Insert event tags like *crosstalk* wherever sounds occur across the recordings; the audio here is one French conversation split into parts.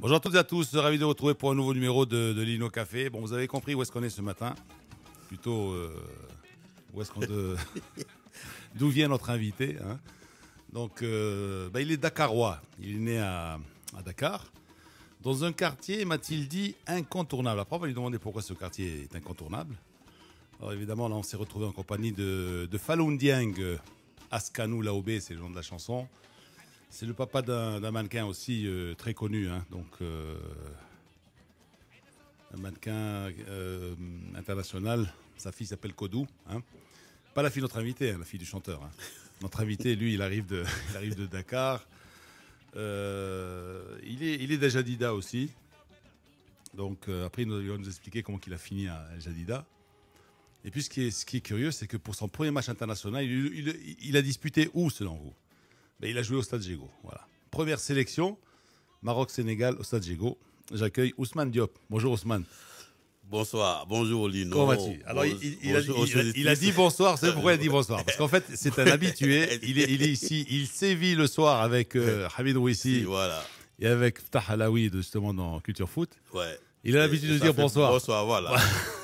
Bonjour à toutes et à tous, ravi de vous retrouver pour un nouveau numéro de, Lino Café. Bon, vous avez compris où est-ce qu'on est ce matin. Plutôt, euh, où est-ce qu'on *laughs* D'où vient notre invité hein. Donc, euh, bah, il est dakarois. Il est né à, Dakar, dans un quartier, m'a-t-il dit, incontournable. Après, on va lui demander pourquoi ce quartier est incontournable. Alors, évidemment, là, on s'est retrouvé en compagnie de, de Falun Dieng. Euh, Askanou Laobé, c'est le nom de la chanson. C'est le papa d'un mannequin aussi euh, très connu, hein. donc euh, un mannequin euh, international. Sa fille s'appelle Kodou. Hein. Pas la fille de notre invité, hein, la fille du chanteur. Notre invité, lui, il arrive de, *laughs* de Dakar. il, est, il est aussi. Donc après, il va nous expliquer comment il a fini à Jadida. Et puis ce qui est, curieux, c'est que pour son premier match international, il a disputé où selon vous ben, il a joué au Stade Gégo. Voilà. Première sélection, Maroc-Sénégal au Stade Gégo. J'accueille Ousmane Diop. Bonjour Ousmane. Bonsoir, bonjour Lino. Comment vas-tu Alors, il, il, a, dit bonsoir, c'est pourquoi il a dit bonsoir. Parce qu'en fait, c'est un habitué. *laughs* Il est, ici, il sévit le soir avec euh, *laughs* Hamid Rouissi. voilà. Et avec Ftah Alaoui, justement, dans Culture Foot. Ouais. Il a l'habitude de dire bonsoir. Bonsoir, voilà.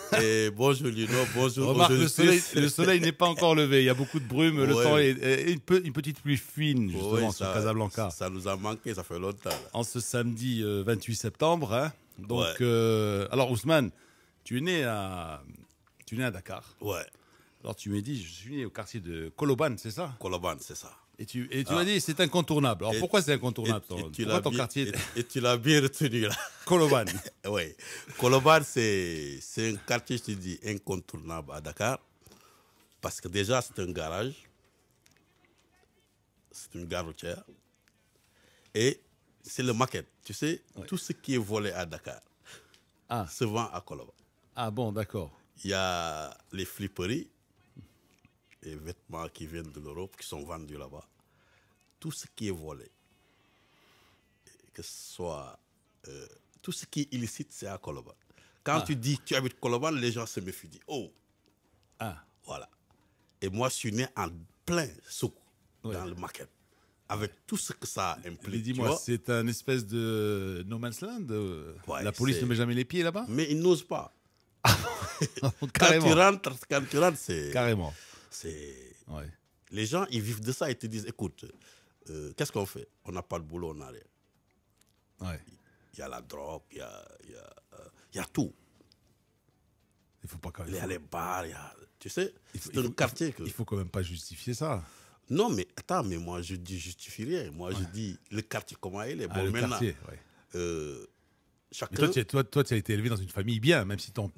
*laughs* bonjour Lino, bonjour. le soleil, n'est pas encore levé, il y a beaucoup de brume, le temps est, une, petite pluie fine justement sur Casablanca. Ça nous a manqué, ça fait longtemps. En ce samedi 28 euh, septembre, hein. donc euh, alors Ousmane, tu es né à tu Dakar. Ouais. Alors tu m'as dit, je suis né au quartier de Koloban, c'est ça Koloban, c'est ça. Et tu, ah. as dit, c'est incontournable. Alors pourquoi c'est incontournable et, tu quartier tu l'as bien retenu là. Koloban. *laughs* *laughs* oui. Koloban, c'est un quartier, je te dis, incontournable à Dakar. Parce que déjà, c'est un garage. C'est une gare Et c'est le maquette, Tu sais, tout ce qui est volé à Dakar ah. se vend à Koloban. Ah bon, d'accord. Il y a les flipperies et vêtements qui viennent de l'Europe, qui sont vendus là-bas, tout ce qui est volé, que ce soit euh, tout ce qui est illicite, c'est à Coloban. Quand ah. tu dis que tu habites Coloban, les gens se méfient, Oh Ah Voilà. Et moi, je suis né en plein souk, dans le market, avec tout ce que ça implique. Dis-moi, c'est un espèce de no man's land euh, La police ne met jamais les pieds là-bas Mais ils n'osent pas. Ah *laughs* *laughs* quand, tu rentres, quand tu rentres, c'est. Carrément. C'est. Les gens, ils vivent de ça et te disent écoute, euh, qu'est-ce qu'on fait On n'a pas de boulot, on n'a rien. Il y a la drogue, euh, il y a, tout. Il faut pas quand même. Il y a les bars, il y a. Tu sais, c'est quartier. Que... Il faut quand même pas justifier ça. Non, mais attends, mais moi je dis justifier rien. Moi je dis le quartier, comment il est. Ah, bon, euh, toi, tu, toi, toi, tu as été élevé dans une famille bien, même si ton,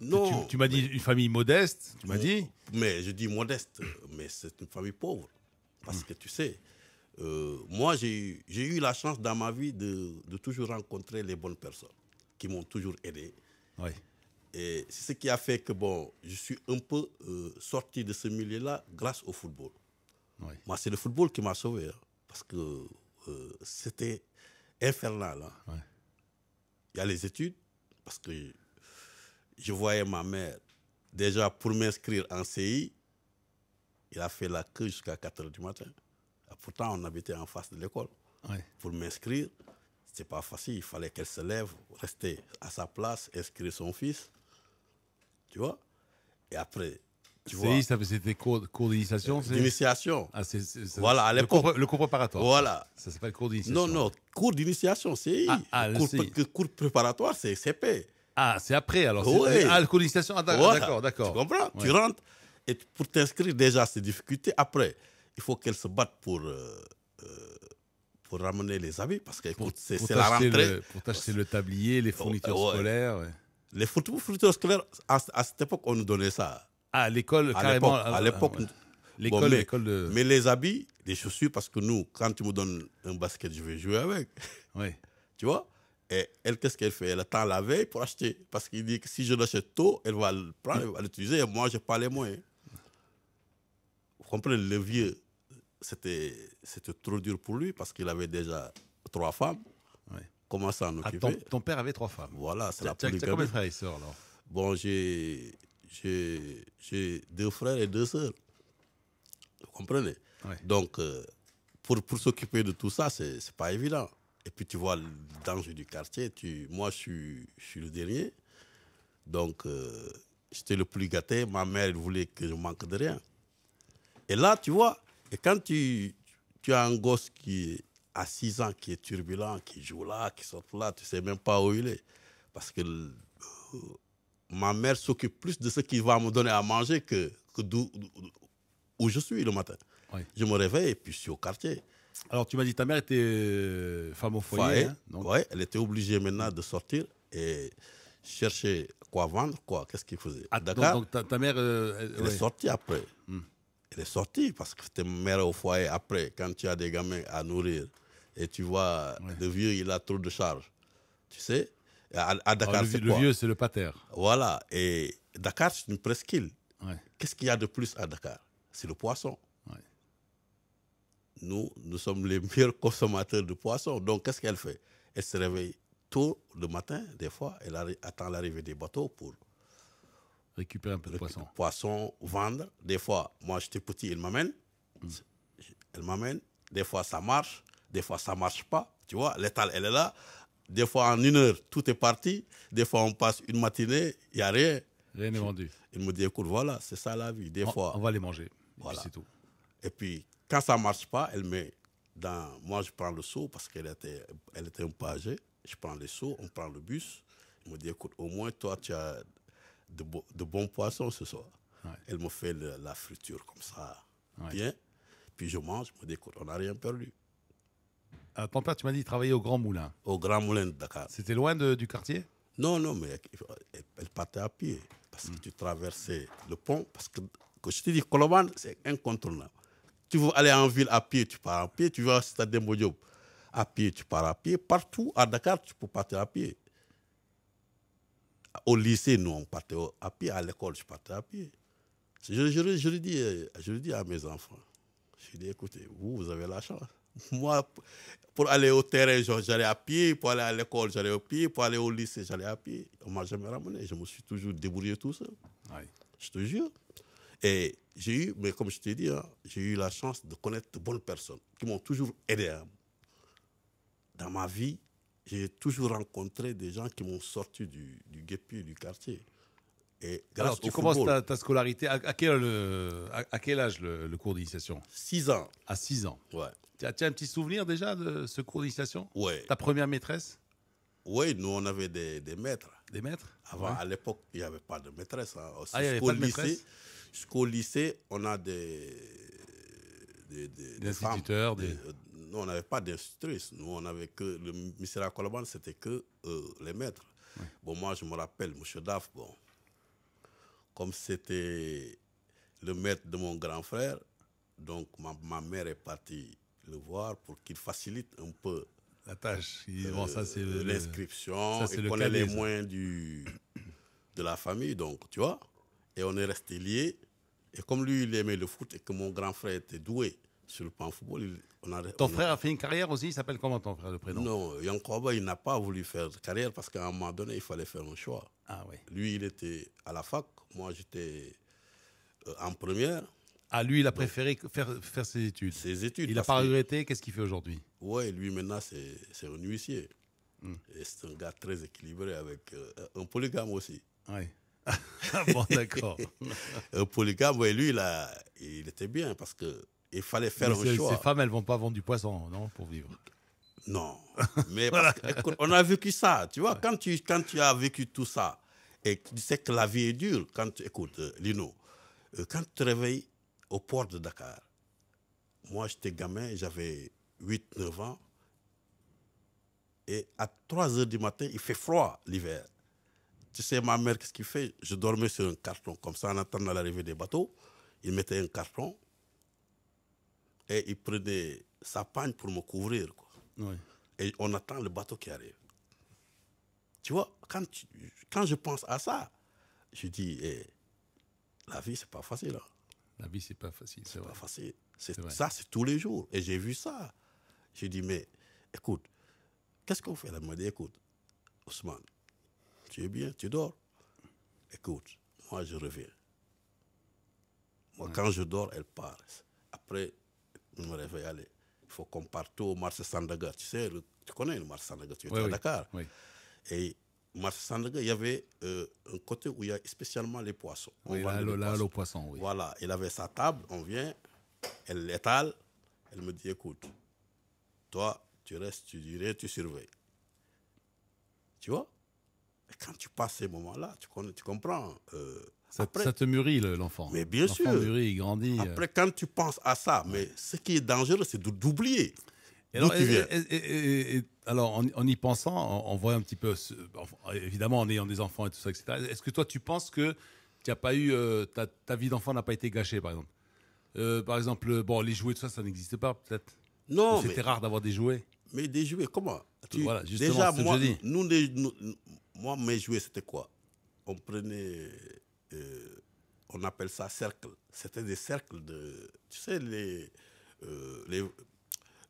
tu, m'as dit une famille modeste, tu m'as dit. Mais je dis modeste, mais c'est une famille pauvre. Parce que tu sais, euh, moi, j'ai eu la chance dans ma vie de, toujours rencontrer les bonnes personnes qui m'ont toujours aidé. Oui. Et c'est ce qui a fait que bon, je suis un peu euh, sorti de ce milieu-là grâce au football. Oui. Moi, c'est le football qui m'a sauvé. Hein, parce que euh, c'était infernal. Hein. Il y a les études, parce que je voyais ma mère déjà pour m'inscrire en CI. Il a fait la queue jusqu'à 4 h du matin. pourtant, on habitait en face de l'école. Pour m'inscrire, c'était pas facile. Il fallait qu'elle se lève, rester à sa place, inscrire son fils. Tu vois Et après, c'était cours, d'initiation D'initiation. Ah, voilà, à l'époque. Le, cours préparatoire. Voilà. Ça s'appelle cours d'initiation. Non, non, cours d'initiation, CI. Ah, ah cours, préparatoire, c'est CP. Ah, c'est après alors. Ah, le cours d'initiation, ah, d'accord, d'accord. Tu comprends Tu rentres et pour t'inscrire déjà, c'est difficulté. Après, il faut qu'elles se battent pour. Euh, euh, pour ramener les habits, parce que c'est la rentrée. pour t'acheter le tablier, les euh, fournitures scolaires. Les fournitures scolaires, à cette époque, on nous donnait ça. Ah, à ah, ah, l'école, carrément. À l'époque. L'école, l'école de... Mais les habits, les chaussures, parce que nous, quand tu me donnes un basket, je vais jouer avec. *laughs* Oui. Tu vois Et elle, qu'est-ce qu'elle fait Elle attend la veille pour acheter. Parce qu'il dit que si je l'achète tôt, elle va le prendre, elle va l'utiliser, et moi, je n'ai pas les moyens. Vous comprenez, le vieux, c'était, c'était trop dur pour lui, parce qu'il avait déjà trois femmes. Comment ça ton, père avait trois femmes. Voilà, c'est la as combien de frères et sœurs, alors Bon, j'ai j'ai deux frères et deux sœurs. Vous comprenez Donc, euh, pour, pour s'occuper de tout ça, c'est n'est pas évident. Et puis, tu vois, le danger du quartier, tu, moi, je suis, je suis le dernier. Donc, euh, j'étais le plus gâté. Ma mère elle voulait que je manque de rien. Et là, tu vois, et quand tu, tu as un gosse qui a 6 ans, qui est turbulent, qui joue là, qui sort là, tu sais même pas où il est. Parce que ma mère s'occupe plus de ce qu'il va me donner à manger que, que d'où, je suis le matin. Je me réveille et puis je suis au quartier. Alors, tu m'as dit ta mère était euh, femme au foyer. Hein, elle était obligée maintenant de sortir et chercher quoi vendre, quoi. Qu'est-ce qu'il faisait ah, donc, ta, mère. Euh, elle, est sortie après. Hmm. Elle est sortie parce que ta mère au foyer après. Quand tu as des gamins à nourrir et tu vois de le vieux, il a trop de charges. Tu sais à, ah, Dakar, Alors, le, vieux, c'est le pater. Voilà. Et Dakar, c'est une presqu'île. Qu'est-ce qu'il y a de plus à Dakar C'est le poisson. Nous, nous sommes les *laughs* meilleurs consommateurs de poisson. Donc, qu'est-ce qu'elle fait Elle se réveille tôt le matin, des fois. Elle attend l'arrivée des bateaux pour récupérer un peu de poisson. Poisson, vendre. Des fois, moi, j'étais petit, elle m'amène. Mm. Elle m'amène. Des fois, ça marche. Des fois, ça marche pas. Tu vois, l'étal, elle est là. Des fois, en une heure, tout est parti. Des fois, on passe une matinée, il n'y a rien. Rien n'est vendu. Il me dit, écoute, voilà, c'est ça la vie. Des on, fois. On va les manger. Voilà. C'est tout. Et puis, quand ça ne marche pas, elle met dans. Moi, je prends le saut parce qu'elle était, elle était un peu âgée. Je prends le sauts, on prend le bus. Il me dit, écoute, au moins, toi, tu as de, de bons poissons ce soir. Elle me fait la friture comme ça. Bien. Puis je mange, je me dis, écoute, on n'a rien perdu. Pompère, euh, tu m'as dit, travailler au Grand Moulin. Au Grand Moulin de Dakar. C'était loin du quartier Non, non, mais elle partait à pied. Parce que tu traversais le pont. Parce que, je te dis, Colomane, c'est incontournable. Tu veux aller en ville à pied, tu pars à pied. Tu vas au Stade de Mojob, à pied, tu pars à pied. Partout à Dakar, tu peux partir à pied. Au lycée, nous, on partait à pied. À l'école, je partais à pied. Je, le dis, je le dis à mes enfants. Je dis, écoutez, vous, vous avez la chance. *laughs* Moi, pour aller au terrain, j'allais à pied. Pour aller à l'école, j'allais à pied. Pour aller au lycée, j'allais à pied. On m'a jamais ramené. Je me suis toujours débrouillé tout seul. Je te jure. Et j'ai eu, mais comme je te dis, hein, j'ai eu la chance de connaître de bonnes personnes qui m'ont toujours aidé. Hein. Dans ma vie, j'ai toujours rencontré des gens qui m'ont sorti du, du guépier du quartier. Et grâce Alors, tu commences ta, ta, scolarité à, quel, euh, à, à quel, âge le, cours d'initiation 6 ans. À 6 ans. Ouais. Tu as, un petit souvenir déjà de ce cours d'initiation Oui. Ta première maîtresse Oui, nous, on avait des, maîtres. Des maîtres Avant, à l'époque, il n'y avait pas de maîtresse. Hein. Ah, il Jusqu'au lycée, on a des. Des, des, instituteurs, euh, Nous, on n'avait pas d'institutrice. Nous, on avait que. Le ministère c'était que euh, les maîtres. Bon, moi, je me rappelle, M. Daf, bon, comme c'était le maître de mon grand frère, donc ma, ma mère est partie le voir pour qu'il facilite un peu la tâche. Euh, L'inscription, on connaît les moyens du, de la famille, donc, tu vois. Et on est resté liés. Et comme lui, il aimait le foot et que mon grand frère était doué sur le plan football, Ton frère a fait une carrière aussi, il s'appelle comment ton frère, le prénom Non, Yankoba, il n'a pas voulu faire carrière parce qu'à un moment donné, il fallait faire un choix. Ah lui, il était à la fac, moi, j'étais euh, en première. Ah, lui, il a préféré faire, faire, ses études. Ses études. Il n'a pas regretté. Qu'est-ce qu'il fait aujourd'hui Ouais, lui, maintenant, c'est un huissier. Hmm. C'est un gars très équilibré avec euh, un polygame aussi. Oui. *laughs* Ah bon, d'accord. *laughs* un polygame, oui, lui, il, a, il était bien parce que il fallait faire un choix. Ces femmes, elles ne vont pas vendre du poisson, non, pour vivre Non. *laughs* Mais on a vécu ça. Tu vois, quand, tu, quand tu as vécu tout ça, et tu sais que la vie est dure, quand écoute, euh, Lino, euh, quand tu te réveilles, au port de Dakar. Moi, j'étais gamin, j'avais 8-9 ans. Et à 3 heures du matin, il fait froid l'hiver. Tu sais, ma mère, qu'est-ce qu'il fait Je dormais sur un carton, comme ça, en attendant l'arrivée des bateaux. Il mettait un carton et il prenait sa pagne pour me couvrir. Quoi. Et on attend le bateau qui arrive. Tu vois, quand, quand je pense à ça, je dis, eh, la vie, c'est pas facile. Hein. La vie, c'est pas facile. C'est pas facile. ça, c'est tous les jours. Et j'ai vu ça. J'ai dit, mais écoute, qu'est-ce qu'on fait Elle m'a dit, écoute, Ousmane, tu es bien, tu dors. Écoute, moi, je reviens. Moi, quand je dors, elle part. Après, je me réveille, allez. Il faut qu'on parte au Mars Sandaga. Tu sais, tu connais le Mars Sandaga, tu es à Dakar. Oui. Et il y avait euh, un côté où il y a spécialement les poissons. Oui, là, le, le poisson, oui. Voilà, il avait sa table, on vient, elle l'étale, elle me dit, écoute, toi, tu restes, tu dirais, tu surveilles. Tu vois Quand tu passes ces moments-là, tu, comprends. Euh, ça, te mûrit, l'enfant. Mais bien sûr. il grandit. Après, quand tu penses à ça, mais ce qui est dangereux, c'est d'oublier alors, alors en, y pensant, on voit un petit peu, évidemment en ayant des enfants et tout ça, etc., est-ce que toi tu penses que tu as pas eu, euh, ta, vie d'enfant n'a pas été gâchée par exemple euh, Par exemple, bon, les jouets, tout ça, ça n'existe pas peut-être Non. C'était rare d'avoir des jouets. Mais des jouets, comment ah, voilà, Déjà, moi, nous, moi, mes jouets, c'était quoi On prenait, euh, on appelle ça cercle. C'était des cercles de, tu sais, les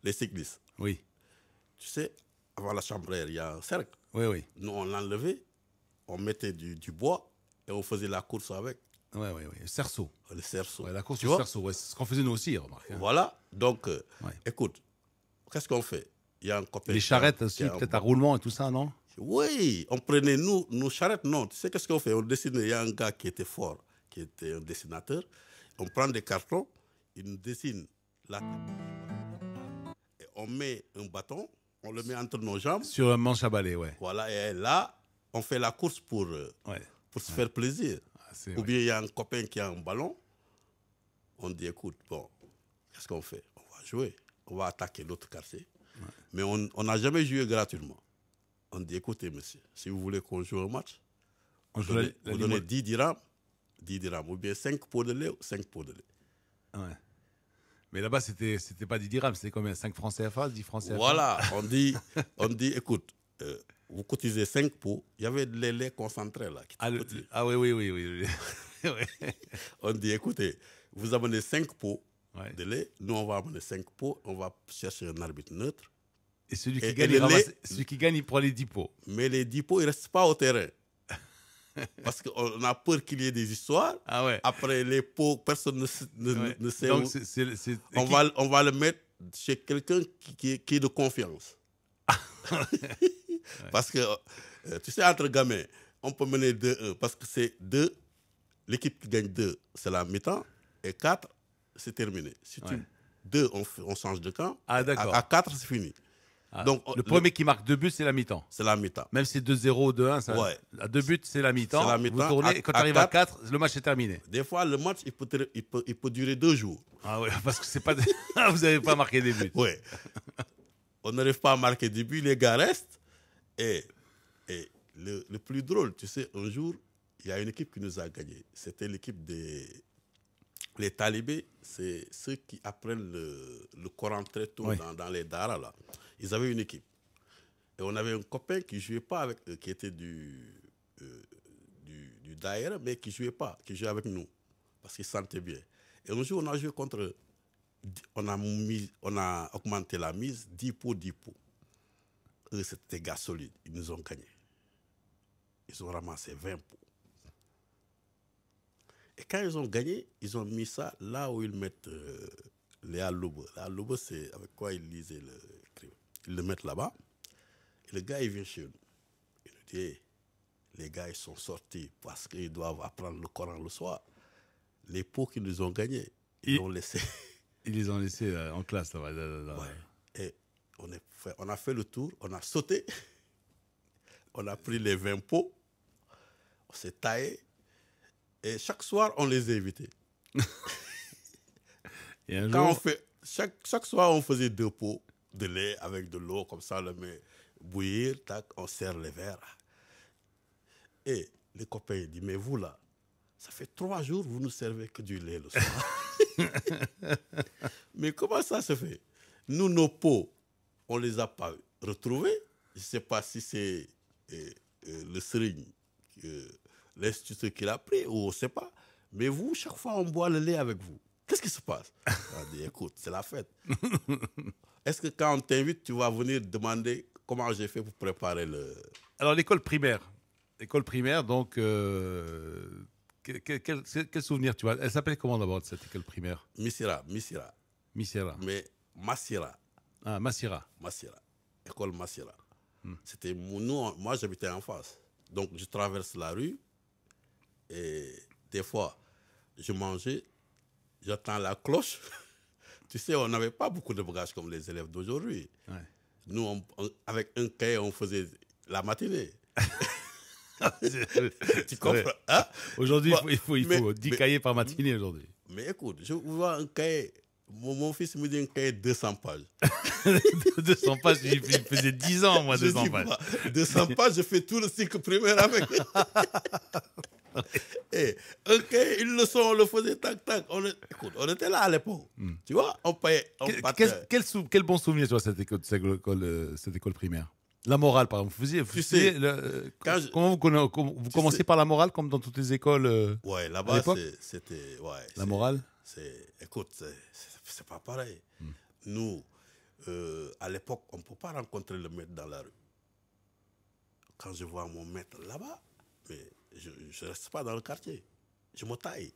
les cyclistes. Oui. Tu sais, avant la chambre, il y a un cercle. Oui, oui. Nous, on l'enlevait, on mettait du, bois et on faisait la course avec. Oui, oui, oui. Le cerceau. Le cerceau. la course cerceau, c'est ce qu'on faisait nous aussi, remarque. Hein. Voilà. Donc, euh, écoute, qu'est-ce qu'on fait Il y a un copain. Les charrettes aussi, peut à roulement et tout ça, non Oui, on prenait nous, nos charrettes, non. Tu sais, qu'est-ce qu'on fait On dessinait. Il y a un gars qui était fort, qui était un dessinateur. On prend des cartons, il nous dessine la on met un bâton, on le met entre nos jambes. Sur un manche à balai, ouais. Voilà, et là, on fait la course pour, euh, pour se faire plaisir. Ah, ou bien il y a un copain qui a un ballon, on dit écoute, bon, qu'est-ce qu'on fait On va jouer, on va attaquer l'autre quartier. Mais on n'a jamais joué gratuitement. On dit écoutez, monsieur, si vous voulez qu'on joue un match, on vous, donnez, 10 dirhams, 10 dirhams, ou bien 5 pots de lait, 5 pots de lait. Ouais. Mais là-bas, c'était n'était pas 10 dirhams, c'était combien 5 francs CFA, 10 francs CFA Voilà, on *laughs* dit, on dit écoute, euh, vous cotisez 5 pots. Il y avait les laits concentrés là. Ah, ah, oui, oui, oui. oui. *laughs* on dit écoutez, vous amenez 5 pots de lait, nous on va amener 5 pots, on va chercher un arbitre neutre. Et celui, qui, celui qui gagne, il prend les 10 pots. Mais les 10 pots, ils ne restent pas au terrain. *laughs* Parce qu'on a peur qu'il y ait des histoires. Ah Après, les pots, personne ne, ne, sait où. On, va, on va le mettre chez quelqu'un qui, qui, est de confiance. *laughs* Parce que, euh, tu sais, entre gamins, on peut mener deux Parce que c'est deux l'équipe qui gagne 2, c'est la mi-temps. Et 4, c'est terminé. Si tu 2, on, on change de camp. Ah, à 4, c'est fini. Ah. Donc, le euh, premier qui marque deux buts, c'est la mi-temps. C'est la mi-temps. Même si 2-0, 2-1, ça... ouais. deux buts, c'est la mi-temps. Mi Vous tournez, quand tu arrives à 4, le match est terminé. Des fois, le match, il peut, durer deux jours. Ah oui, *laughs* parce que c'est pas... *laughs* vous n'avez pas marqué des buts. Oui. On n'arrive pas à marquer des buts, les gars restent. Et, et le, le, plus drôle, tu sais, un jour, il y a une équipe qui nous a gagné. C'était l'équipe des les talibés. C'est ceux qui apprennent le, le Coran très tôt dans, dans les daras, là. Ils avaient une équipe. Et on avait un copain qui jouait pas avec euh, qui était du, euh, du, du mais qui jouait pas, qui jouait avec nous, parce qu'il sentait bien. Et un jour, on a joué contre On a, mis, on a augmenté la mise 10 pots, 10 pots. Eux, c'était des gars solides. Ils nous ont gagnés. Ils ont ramassé 20 pots. Et quand ils ont gagné, ils ont mis ça là où ils mettent les euh, Léa Les c'est avec quoi ils lisaient le ils le mettent là-bas. Et le gars, il vient chez nous. Il nous dit, eh, les gars, ils sont sortis parce qu'ils doivent apprendre le Coran le soir. Les pots qu'ils nous ont gagnés, ils ont laissé. *laughs* Ils les ont laissés euh, en classe Et on, est fait, on a fait le tour, on a sauté, *laughs* on a pris les 20 pots, on s'est taillé. Et chaque soir, on les a *laughs* et on chaque soir, on faisait deux pots de lait avec de l'eau, comme ça, le met bouillir, tac, on sert les verres. Et les copains disent, mais vous là, ça fait trois jours, vous nous servez que du lait le soir. *laughs* mais comment ça se fait Nous, nos pots, on ne les a pas retrouvés. Je ne sais pas si c'est euh, euh, le sering, euh, l'institut qui l'a pris, ou on ne sait pas. Mais vous, chaque fois, on boit le lait avec vous. Qu'est-ce qui se passe *laughs* On dit, écoute, c'est la fête. *laughs* Est-ce que quand on t'invite, tu vas venir demander comment j'ai fait pour préparer le... Alors, l'école primaire. L'école primaire, donc... Euh, quel, souvenir tu as Elle s'appelait comment d'abord cette école primaire Missira, Missira. Missira. Mais Massira. Ah, Massira. Massira. École Massira. Hmm. C'était moi j'habitais en face. Donc je traverse la rue et des fois je mangeais j'attends la cloche. *laughs* tu sais, on n'avait pas beaucoup de bagages comme les élèves d'aujourd'hui. Nous, avec un cahier, on faisait la matinée. *laughs* tu comprends hein? Aujourd'hui, il faut, il faut 10 cahiers par matinée aujourd'hui. Mais écoute, je vois un cahier. Mon, fils me dit un cahier de 200 pages. 200 *laughs* pages, il faisait 10 ans, moi, 200 pages. 200 pages, je fais tout le cycle primaire avec. Eh, ok, une leçon, on le faisait tac, tac. On, écoute, on était là à l'époque. Hmm. Tu vois, on payait. quel, bon souvenir, tu vois, cette école, euh, cette école, primaire la morale, par exemple. Vous commencez par la morale, comme dans toutes les écoles euh, Ouais, là-bas, c'était. la morale c'est, Écoute, c'est pas pareil. Hmm. Nous, euh, à l'époque, on ne peut pas rencontrer le maître dans la rue. Quand je vois mon maître là-bas, mais je ne reste pas dans le quartier. Je me taille,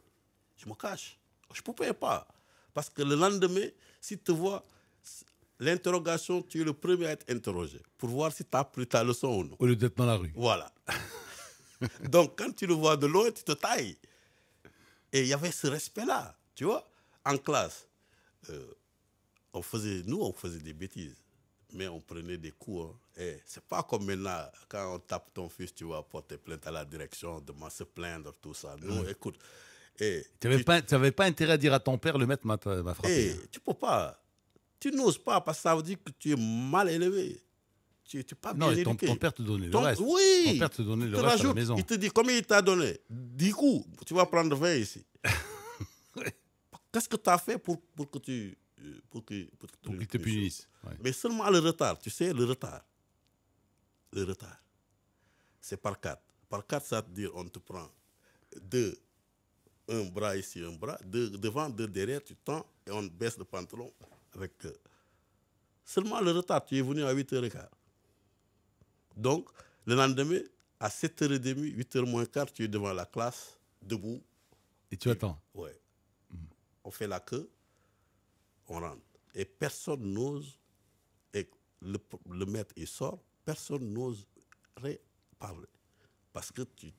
je me cache. Je ne pouvais pas. Parce que le lendemain, si tu vois l'interrogation, tu es le premier à être interrogé pour voir si tu as pris ta leçon ou non. Au lieu d'être dans la rue. Voilà. *laughs* Donc, quand tu le vois de loin, tu te tailles. Et il y avait ce respect-là, tu vois. En classe, euh, on faisait, nous, on faisait des bêtises, mais on prenait des cours hein. Eh, c'est pas comme maintenant, quand on tape ton fils, tu vas porter plainte à la direction, demain se plaindre, tout ça. Non, écoute. Eh, tu n'avais pas, pas, intérêt à dire à ton père, le maître m'a frappé. Tu eh, tu peux pas. Tu n'oses pas, parce que ça veut dire que tu es mal élevé. Tu n'es pas non, bien élevé. ton, ton père te donnait le reste. Oui. Ton père te donnait le reste à la maison. Il te dit, combien il t'a donné Du coup, tu vas prendre 20 ici. *laughs* Qu'est-ce que tu as fait pour, pour que tu... Euh, pour, que, pour, qu'il te punisse. Mais seulement le retard, tu sais, le retard retard. C'est par quatre. Par quatre, ça veut dire on te prend deux, un bras ici, un bras, deux devant, deux derrière, tu tends et on baisse le pantalon avec. Euh, seulement le retard, tu es venu à 8h15. Donc, le lendemain, à 7h30, 8h moins tu es devant la classe, debout. Et tu attends Ouais. On fait la queue, on rentre. Et personne n'ose. Et le maître, il sort, personne n'oserait parler. Parce que tu,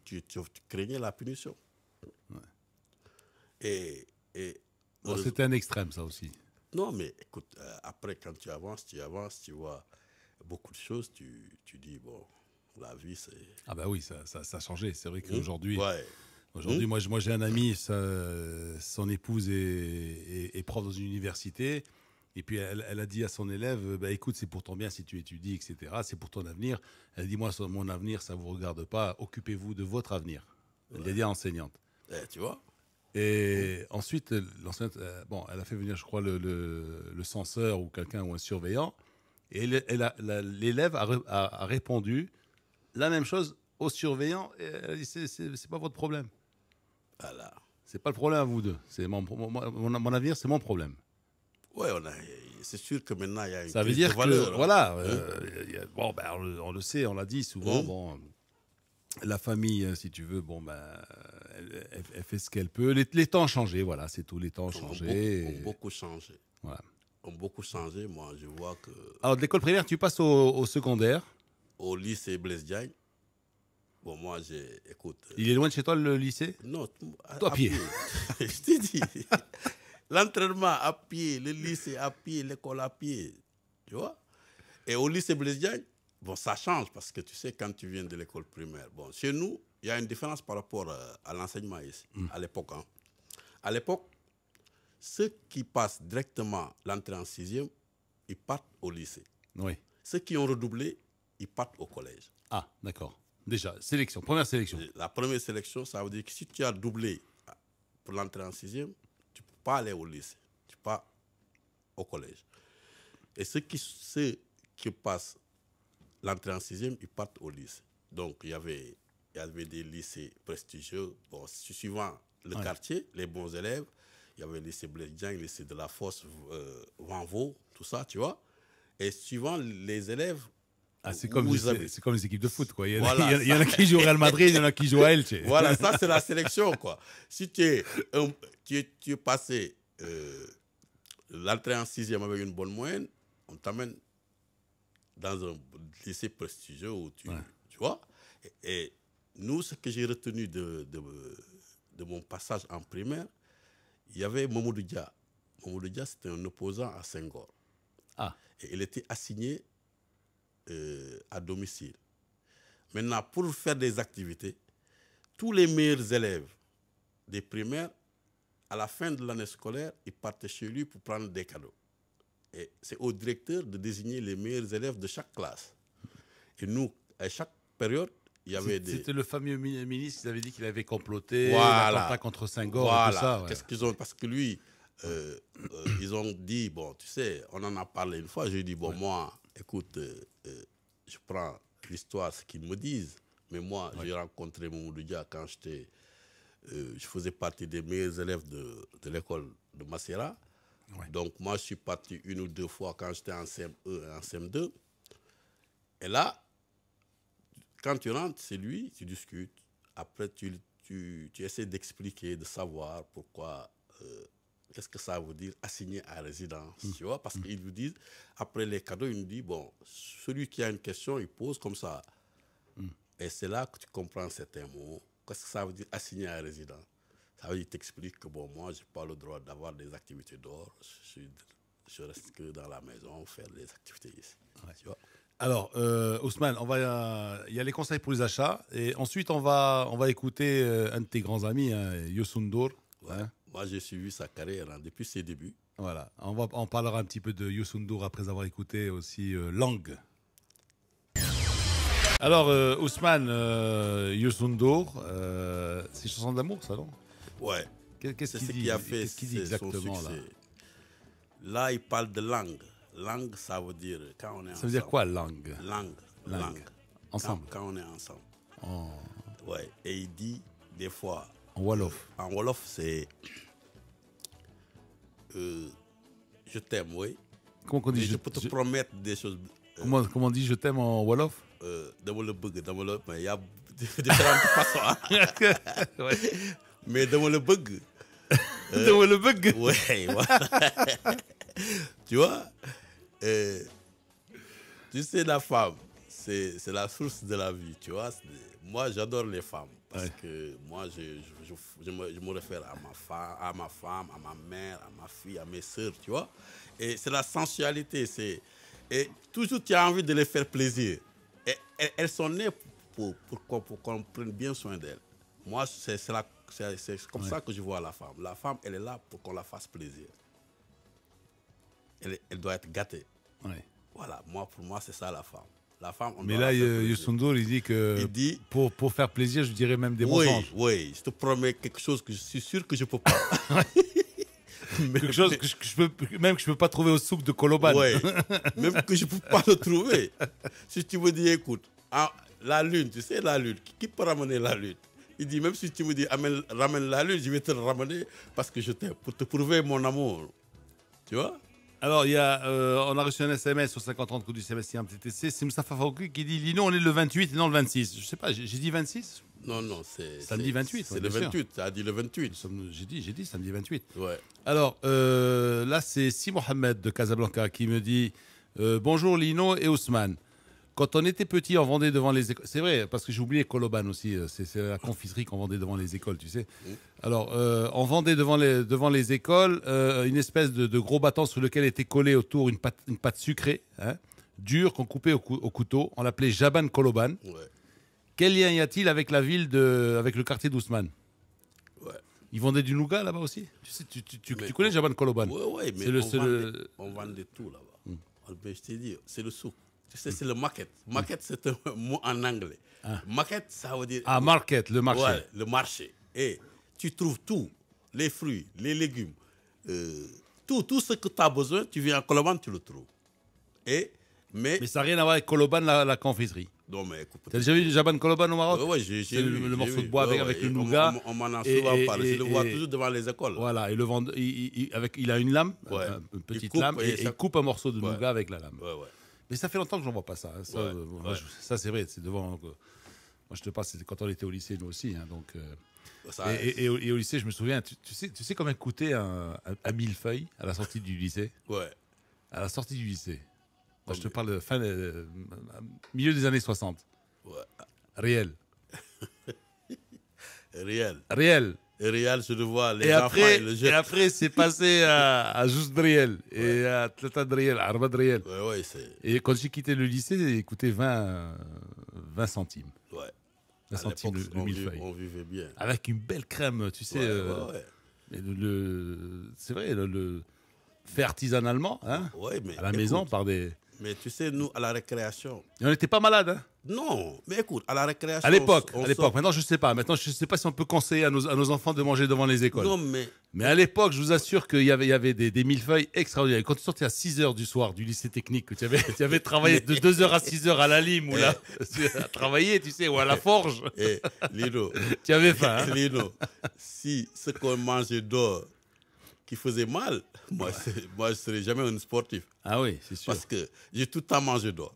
craignais la punition. Et. C'était un extrême, ça aussi. Non, mais écoute, euh, après, quand tu avances, tu avances, tu vois beaucoup de choses, tu, dis, bon, la vie, c'est. Ah, bah oui, ça, a changé. C'est vrai mmh. qu'aujourd'hui. Aujourd'hui, mmh. moi, j'ai un ami, son épouse est, est, prof dans une université. Et puis elle, a dit à son élève, bah, écoute, c'est pour ton bien si tu étudies, etc. C'est pour ton avenir. Elle dit, moi, mon avenir, ça ne vous regarde pas. Occupez-vous de votre avenir. Elle l'a dit à l'enseignante. Eh, tu vois Et ensuite, l'enseignante, euh, bon, elle a fait venir, je crois, le, censeur ou quelqu'un ou un surveillant. Et l'élève a, répondu la même chose au surveillant. elle a dit, c'est pas votre problème. Voilà. Ah c'est pas le problème à vous deux. C'est mon, mon avenir, c'est mon problème. Ouais, c'est sûr que maintenant, il y a une Ça veut dire que, hein. voilà, hein? Euh, bon, ben, on, le sait, on l'a dit souvent, hein? bon, la famille, si tu veux, bon, ben, elle, fait ce qu'elle peut. Les, les, temps ont changé, voilà, c'est tout, les temps ont changé. Ont beaucoup, ont beaucoup changé. Voilà. Ont beaucoup changé, moi, je vois que... Alors, de l'école primaire, tu passes au, secondaire Au lycée Blaise Diagne. Bon, moi, écoute Il est loin de chez toi, le lycée Non, à, toi, pied. *laughs* je t'ai dit. *laughs* L'entraînement à pied, le lycée à pied, l'école à pied. Tu vois Et au lycée brésilien, bon, ça change parce que tu sais, quand tu viens de l'école primaire, bon, chez nous, il y a une différence par rapport euh, à l'enseignement ici, hmm. à l'époque. Hein. À l'époque, ceux qui passent directement l'entrée en sixième, ils partent au lycée. Oui. Ceux qui ont redoublé, ils partent au collège. Ah, d'accord. Déjà, sélection, première sélection. La première sélection, ça veut dire que si tu as doublé ah, pour l'entrée en sixième, pas aller au lycée, tu pas au collège. Et ceux qui, ceux qui passent l'entrée en sixième, ils partent au lycée. Donc, il y avait, il y avait des lycées prestigieux, bon, suivant le quartier, les bons élèves. Il y avait le lycée Blaise le lycée de la Fosse, euh, Vanvaux, tout ça, tu vois. Et suivant les élèves, ah, c'est comme, c'est comme les équipes de foot, quoi. Il y, en a, qui jouent au Real Madrid, il y en a qui jouent à Elche. *laughs* Voilà, ça, c'est la sélection, quoi. Si tu es, tu, tu passé euh, l'entrée en sixième avec une bonne moyenne, on t'amène dans un lycée prestigieux où tu, tu vois. Et, nous, ce que j'ai retenu de, de, mon passage en primaire, il y avait Mamoudou Dia. Mamoudou Dia, c'était un opposant à saint Ah. Et il était assigné à domicile. Maintenant, pour faire des activités, tous les meilleurs élèves des primaires, à la fin de l'année scolaire, ils partaient chez lui pour prendre des cadeaux. Et c'est au directeur de désigner les meilleurs élèves de chaque classe. Et nous, à chaque période, il y avait des... C'était le fameux ministre qui avait dit qu'il avait comploté, voilà. contre Senghor voilà. tout ça. Qu'est-ce qu'ils ont Parce que lui, euh, euh, ils ont dit, bon, tu sais, on en a parlé une fois, j'ai dit, bon, moi, écoute, euh, je prends l'histoire, ce qu'ils me disent. Mais moi, j'ai rencontré Mamoudou Dia quand j'étais. Euh, je faisais partie des meilleurs élèves de, de l'école de Macera. Donc, moi, je suis parti une ou deux fois quand j'étais en CM1 e et en CM2. Et là, quand tu rentres, c'est lui, tu discutes. Après, tu, tu, tu essaies d'expliquer, de savoir pourquoi. Euh, qu'est-ce que ça veut dire assigné à résidence hmm. Tu vois, parce hmm. qu'ils vous disent, après les cadeaux, ils nous disent, bon, celui qui a une question, il pose comme ça. Hmm. Et c'est là que tu comprends certains mots. Qu'est-ce que ça veut dire assigné à résidence Ça veut dire, t'explique que, bon, moi, je n'ai pas le droit d'avoir des activités dehors. Je, je, reste que dans la maison, faire des activités ici. Tu vois alors, euh, Ousmane, on va, il y a les conseils pour les achats. Et ensuite, on va, on va écouter euh, un de tes grands amis, hein, Yosundur. Ouais. Hein. Moi, j'ai suivi sa carrière hein, depuis ses débuts. Voilà, on, va, on parlera un petit peu de Youssoundour après avoir écouté aussi Langue. Euh, Lang. Alors, euh, Ousmane euh, Youssoundour, euh, c'est chanson d'amour, ça, non Ouais. Qu'est-ce qu'il qui a fait exactement là Là, il parle de langue. Langue, ça veut dire quand on est ça ensemble. Ça veut dire quoi, langue Langue. Langue. Ensemble. Quand, on est ensemble. Oh. Ouais. Et il dit des fois, en Wolof. En Wolof, c'est. Euh, je t'aime, oui. Comment on dit je, je, peux te promettre des choses. Euh, comment, comment on dit je t'aime en Wolof Dans le bug, bug. Mais il y a *laughs* différentes façons. Hein. *laughs* Mais dama le bug. Dans le bug. Ouais, *laughs* tu vois euh, Tu sais, la femme, c'est la source de la vie, tu vois. Moi, j'adore les femmes. Parce que moi, je, je, je, me, je, me, réfère à ma, femme, à ma femme, à ma mère, à ma fille, à mes soeurs, tu vois. Et c'est la sensualité. c'est Et toujours, tu as envie de les faire plaisir. Et, elles sont nées pour, pour, qu'on prenne bien soin d'elles. Moi, c'est comme ça que je vois la femme. La femme, elle est là pour qu'on la fasse plaisir. Elle, elle doit être gâtée. Voilà, moi, pour moi, c'est ça la femme. Mais là, euh, Yusundur, il dit que pour, pour faire plaisir, je dirais même des oui, mensonges. Oui, je te promets quelque chose que je suis sûr que je ne peux pas. *laughs* quelque chose que je, peux, même que je ne peux pas trouver au souk de Koloban. *laughs* même que je ne peux pas le trouver. Si tu me dis, écoute, ah, la lune, tu sais la lune, qui peut ramener la lune il dit, même si tu me dis, ramène la lune, je vais te ramener parce que je t'aime, pour te prouver mon amour. Tu vois alors, il y a, euh, on a reçu un SMS au 5030 coup du Sébastien MTTC. C'est Moussa Faucu qui dit Lino, on est le 28 et non le 26. Je sais pas, j'ai dit 26 Non, non, c'est. Samedi 28. C'est le 28, ça a dit le 28. J'ai dit, j'ai dit samedi 28. Ouais. Alors, euh, là, c'est Si Mohamed de Casablanca qui me dit euh, Bonjour Lino et Ousmane. Quand on était petit, on vendait devant les écoles. C'est vrai, parce que j'ai oublié Coloban aussi. Euh, c'est la confiserie qu'on vendait devant les écoles, tu sais. Mm. Alors, euh, on vendait devant les, devant les écoles euh, une espèce de, gros bâton sur lequel était collé autour une pâte, une pâte sucrée, hein, dure, qu'on coupait au, couteau. On l'appelait Jaban Coloban. Quel lien y a-t-il avec la ville, de, avec le quartier d'Ousmane ils vendaient du nougat là-bas aussi Tu, connais Jaban Koloban Oui, mais on, vendait, tout là-bas. je t'ai dit, c'est le souk c'est le market. Market, c'est un *laughs* mot en anglais. Ah. Market, ça veut dire. Ah, market, le marché. Ouais, le marché. Et tu trouves tout les fruits, les légumes, euh, tout, tout ce que tu as besoin, tu viens à Coloban, tu le trouves. Et, mais, mais ça n'a rien à voir avec Coloban, la, la confiserie. Non, mais écoute. T'as déjà vu le Jaban Coloban au Maroc Oui, j'ai vu. Le, morceau de bois avec, le nougat. On, m'en a souvent parlé. je le vois toujours devant les écoles. Voilà, et le vend... il, avec, il a une lame, une petite lame, et, il coupe un morceau de nougat avec la lame. Ouais, ouais. Mais ça fait longtemps que j'en vois pas ça. Hein. Euh, ça, c'est vrai, c'est devant. Euh, moi, je te parle, c'était quand on était au lycée, nous aussi. Hein, donc, euh, bah, et, au, lycée, je me souviens, tu, sais, tu sais combien coûtait un, millefeuille à la sortie du lycée Ouais. À la sortie du lycée. Moi, je te parle de fin, milieu des années 60. Ouais. Réel. *laughs* Réel. Réel. Et Real se les et après, et le Et après, c'est passé *laughs* à, à Jus Driel et à Tlata Driel, à Arba Driel. Ouais, et quand j'ai quitté le lycée, j'ai coûté 20, 20 centimes. Ouais. 20 centimes le, on, vivait, on, vivait bien. Avec une belle crème, tu sais. Euh, le, c'est vrai, le, fait artisanalement, hein, mais à la maison par des. Mais tu sais, nous, à la récréation. on n'était pas malade, hein Non, mais écoute, à la récréation. À l'époque, à l'époque. Maintenant, je ne sais pas. Maintenant, je ne sais pas si on peut conseiller à nos, enfants de manger devant les écoles. Non, mais. Mais à l'époque, je vous assure qu'il y avait, y avait des, des millefeuilles extraordinaires. Quand tu sortais à 6 h du soir du lycée technique, que tu avais, tu travaillé de 2 h à 6 h à la lime ou là, eh. *laughs* tu sais, ou à la forge. Eh, Lino. *laughs* tu avais faim. Hein. Lino, si ce qu'on mangeait d'or qui faisait mal, *laughs* moi, je ne serais jamais un sportif. Ah oui, c'est sûr. Parce que j'ai tout à manger d'or.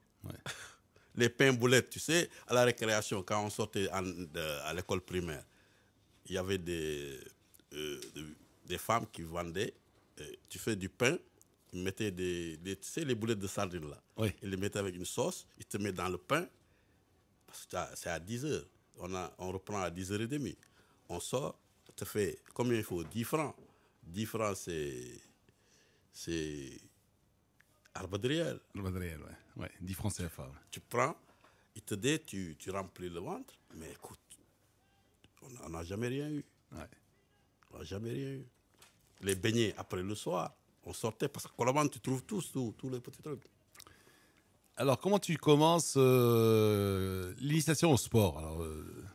Les pains boulettes, tu sais, à la récréation, quand on sortait à l'école primaire, il y avait des, euh, des femmes qui vendaient, euh, tu fais du pain, ils mettaient des, des les boulettes de sardines là. Oui. Ils les mettaient avec une sauce, ils te mettent dans le pain. parce que C'est à 10 heures. On, on reprend à 10h30. On sort, te fait combien il faut 10 francs. 10 francs, c'est. C'est. Arbadriel. Arbadriel, ouais. ouais. 10 francs la Ouais. Tu prends, il te dit, tu, tu remplis le ventre, mais écoute, on n'a jamais rien eu. On n'a jamais rien eu. Les beignets, après le soir, on sortait, parce que Colomane, tu trouves tous, tous les petits trucs. Alors, comment tu commences euh, l'initiation au sport euh,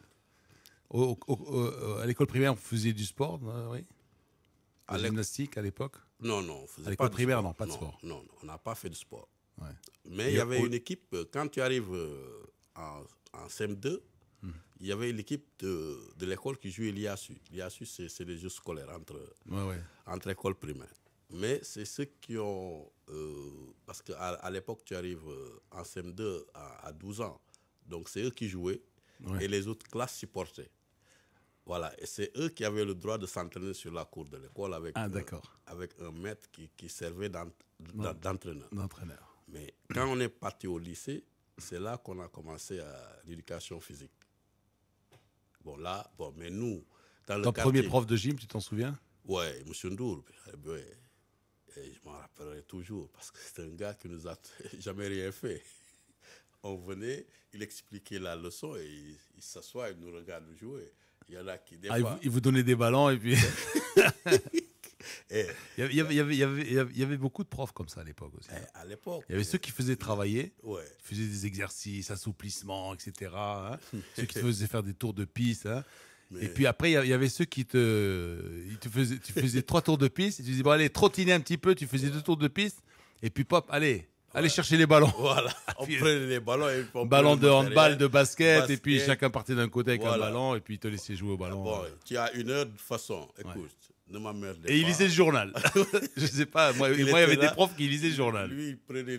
à l'école primaire, on faisait du sport, euh, oui à gymnastique à l'époque Non, non. faisait à l'école primaire, non, pas de sport. Non, non on n'a pas fait de sport. Mais il y avait une équipe, quand tu arrives en, en CM2, Il y avait l'équipe de, de l'école qui jouait l'IASU. L'IASU, c'est les jeux scolaires entre, entre écoles primaires. Mais c'est ceux qui ont. Euh, parce qu'à l'époque, tu arrives euh, en CM2 à, 12 ans. Donc, c'est eux qui jouaient et les autres classes supportaient. Voilà, et c'est eux qui avaient le droit de s'entraîner sur la cour de l'école avec, ah, un, avec un maître qui, servait d'entraîneur. Mais quand on est parti au lycée, c'est là qu'on a commencé à l'éducation physique. Bon, là, bon, mais nous, dans le Ton premier prof de gym, tu t'en souviens Oui, M. Ndour. Ouais, eh ben, eh, je m'en rappellerai toujours parce que c'est un gars qui nous a *laughs* jamais rien fait. On venait, il expliquait la leçon et il, il s'assoit et nous regarde jouer. Il y ah, Ils vous donnait des ballons et puis... il, y avait, beaucoup de profs comme ça à l'époque aussi. Hein. Eh, à l'époque. Il y avait ceux qui faisaient travailler, faisaient des exercices, assouplissement, etc. Hein. *laughs* ceux qui te faisaient faire des tours de piste. Hein. Et puis après, il y avait ceux qui te. te faisaient, tu *laughs* faisais trois tours de piste, tu disais, bon, allez, trottiner un petit peu, tu faisais deux tours de piste, et puis pop, allez, Allez chercher les ballons. Voilà. *laughs* On prenait les ballons. Et on ballon de handball, de basket, et puis chacun partait d'un côté avec un ballon, et puis il te laissait jouer au ballon. Ah bon, tu as une heure de façon. Écoute, ne m'emmerde pas. Et il lisait le journal. *laughs* je ne sais pas. Moi, il y avait des profs qui lisaient le journal. Lui, il prenait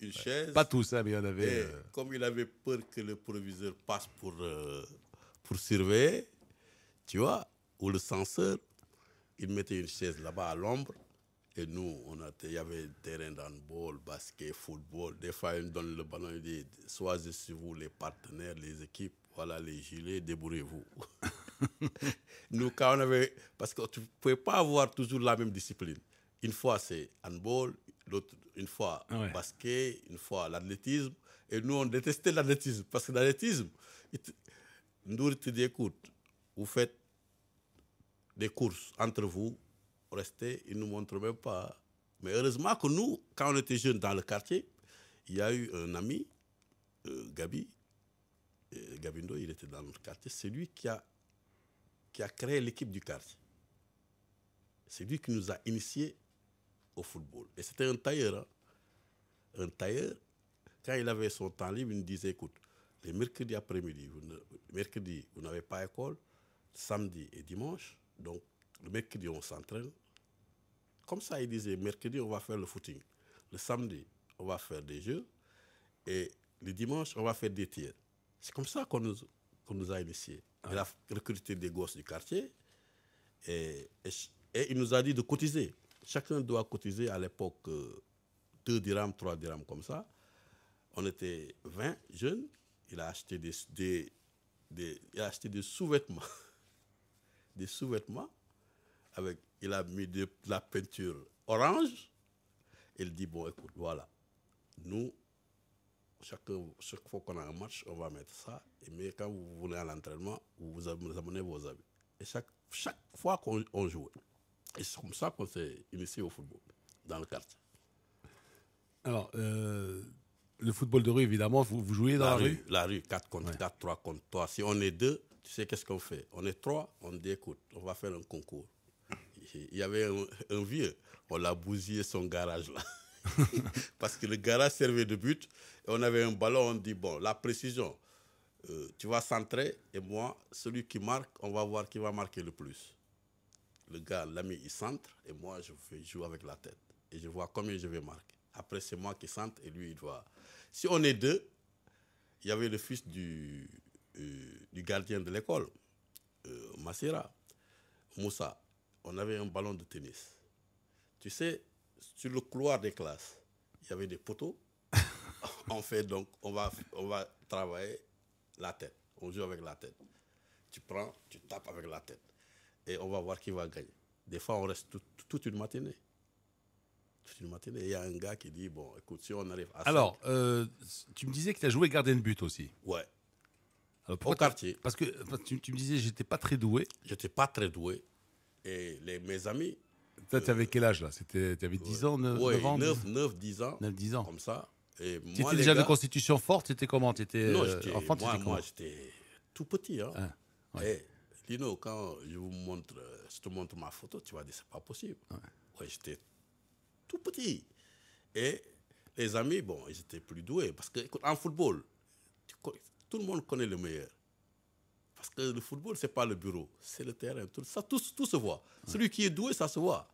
une chaise. Pas tous, hein, mais il y en avait. Euh, comme il avait peur que le proviseur passe pour, euh, pour surveiller, tu vois, ou le censeur, il mettait une chaise là-bas à l'ombre. Et nous, on a, il y avait terrain d'handball, basket, football. Des fois, ils me donnent le ballon, ils disent Choisissez-vous les partenaires, les équipes, voilà les gilets, débrouillez-vous. *laughs* nous, quand on avait. Parce que tu ne pouvais pas avoir toujours la même discipline. Une fois, c'est handball, l'autre, une fois, basket, une fois, l'athlétisme. Et nous, on détestait l'athlétisme. Parce que l'athlétisme, nous, te dit écoute, vous faites des courses entre vous rester, ils ne nous montrent même pas. Mais heureusement que nous, quand on était jeunes dans le quartier, il y a eu un ami, euh, Gabi, Gabindo, il était dans notre quartier, c'est lui qui a, qui a créé l'équipe du quartier. C'est lui qui nous a initiés au football. Et c'était un tailleur. Hein. Un tailleur, quand il avait son temps libre, il nous disait, écoute, les mercredis après-midi, vous mercredi, vous n'avez pas école, samedi et dimanche, donc le mercredi, on s'entraîne, comme ça, il disait, mercredi, on va faire le footing. Le samedi, on va faire des jeux. Et le dimanche, on va faire des tirs. C'est comme ça qu'on nous, a initiés. Il a recruté des gosses du quartier. Et, il nous a dit de cotiser. Chacun doit cotiser à l'époque 2 euh, dirhams, 3 dirhams comme ça. On était 20 jeunes. Il a acheté des, il a acheté des sous-vêtements. *laughs* des sous-vêtements avec il a mis de la peinture orange. Il dit, bon, écoute, voilà, nous, chaque, fois qu'on a un match, on va mettre ça. Mais quand vous venez à l'entraînement, vous amenez vos habits. Et chaque, chaque fois qu'on joue, Et c'est comme ça qu'on s'est initié au football, dans le quartier. Alors, euh, le football de rue, évidemment, vous, jouez dans la, rue, La rue, 4 contre 3 contre 3. Si on est deux, tu sais qu'est-ce qu'on fait On est trois, on dit, écoute, on va faire un concours il y avait un, vieux, on l'a bousillé son garage là. *laughs* Parce que le garage servait de but. on avait un ballon, on dit bon, la précision, euh, tu vas centrer et moi, celui qui marque, on va voir qui va marquer le plus. Le gars, l'ami, il centre et moi, je vais jouer avec la tête. Et je vois combien je vais marquer. Après, c'est moi qui centre et lui, il doit. Si on est deux, il y avait le fils du, euh, gardien de l'école, euh, Massira, Moussa on avait un ballon de tennis. Tu sais, sur le couloir des classes, il y avait des poteaux. *laughs* En fait donc, on va, on va travailler la tête. On joue avec la tête. Tu prends, tu tapes avec la tête. Et on va voir qui va gagner. Des fois, on reste toute une matinée. Toute une matinée. Il y a un gars qui dit, bon, écoute, si on arrive à... Alors, euh, tu me disais que tu as joué gardien de but aussi. Ouais. Au quartier. Parce que, tu, me disais, j'étais pas très doué. Je n'étais pas très doué et les, mes amis. Toi, euh, tu avais quel âge là Tu avais 10 ans, 9, 9 ans 9, 9, 10 ans. 9, 10 ans. Comme ça. tu étais déjà gars, de constitution forte Tu étais comment Tu étais non, euh, enfant Moi, j'étais tout petit. Hein. Ah, et, eh, Lino, quand je, vous montre, je te montre ma photo, tu vas dire c'est pas possible. Ouais. j'étais tout petit. Et les amis, bon, ils étaient plus doués. Parce que, écoute, en football, tout le monde connaît le meilleur. Parce que le football, ce n'est pas le bureau, c'est le terrain. Tout, ça, tout, se voit. Celui qui est doué, ça se voit.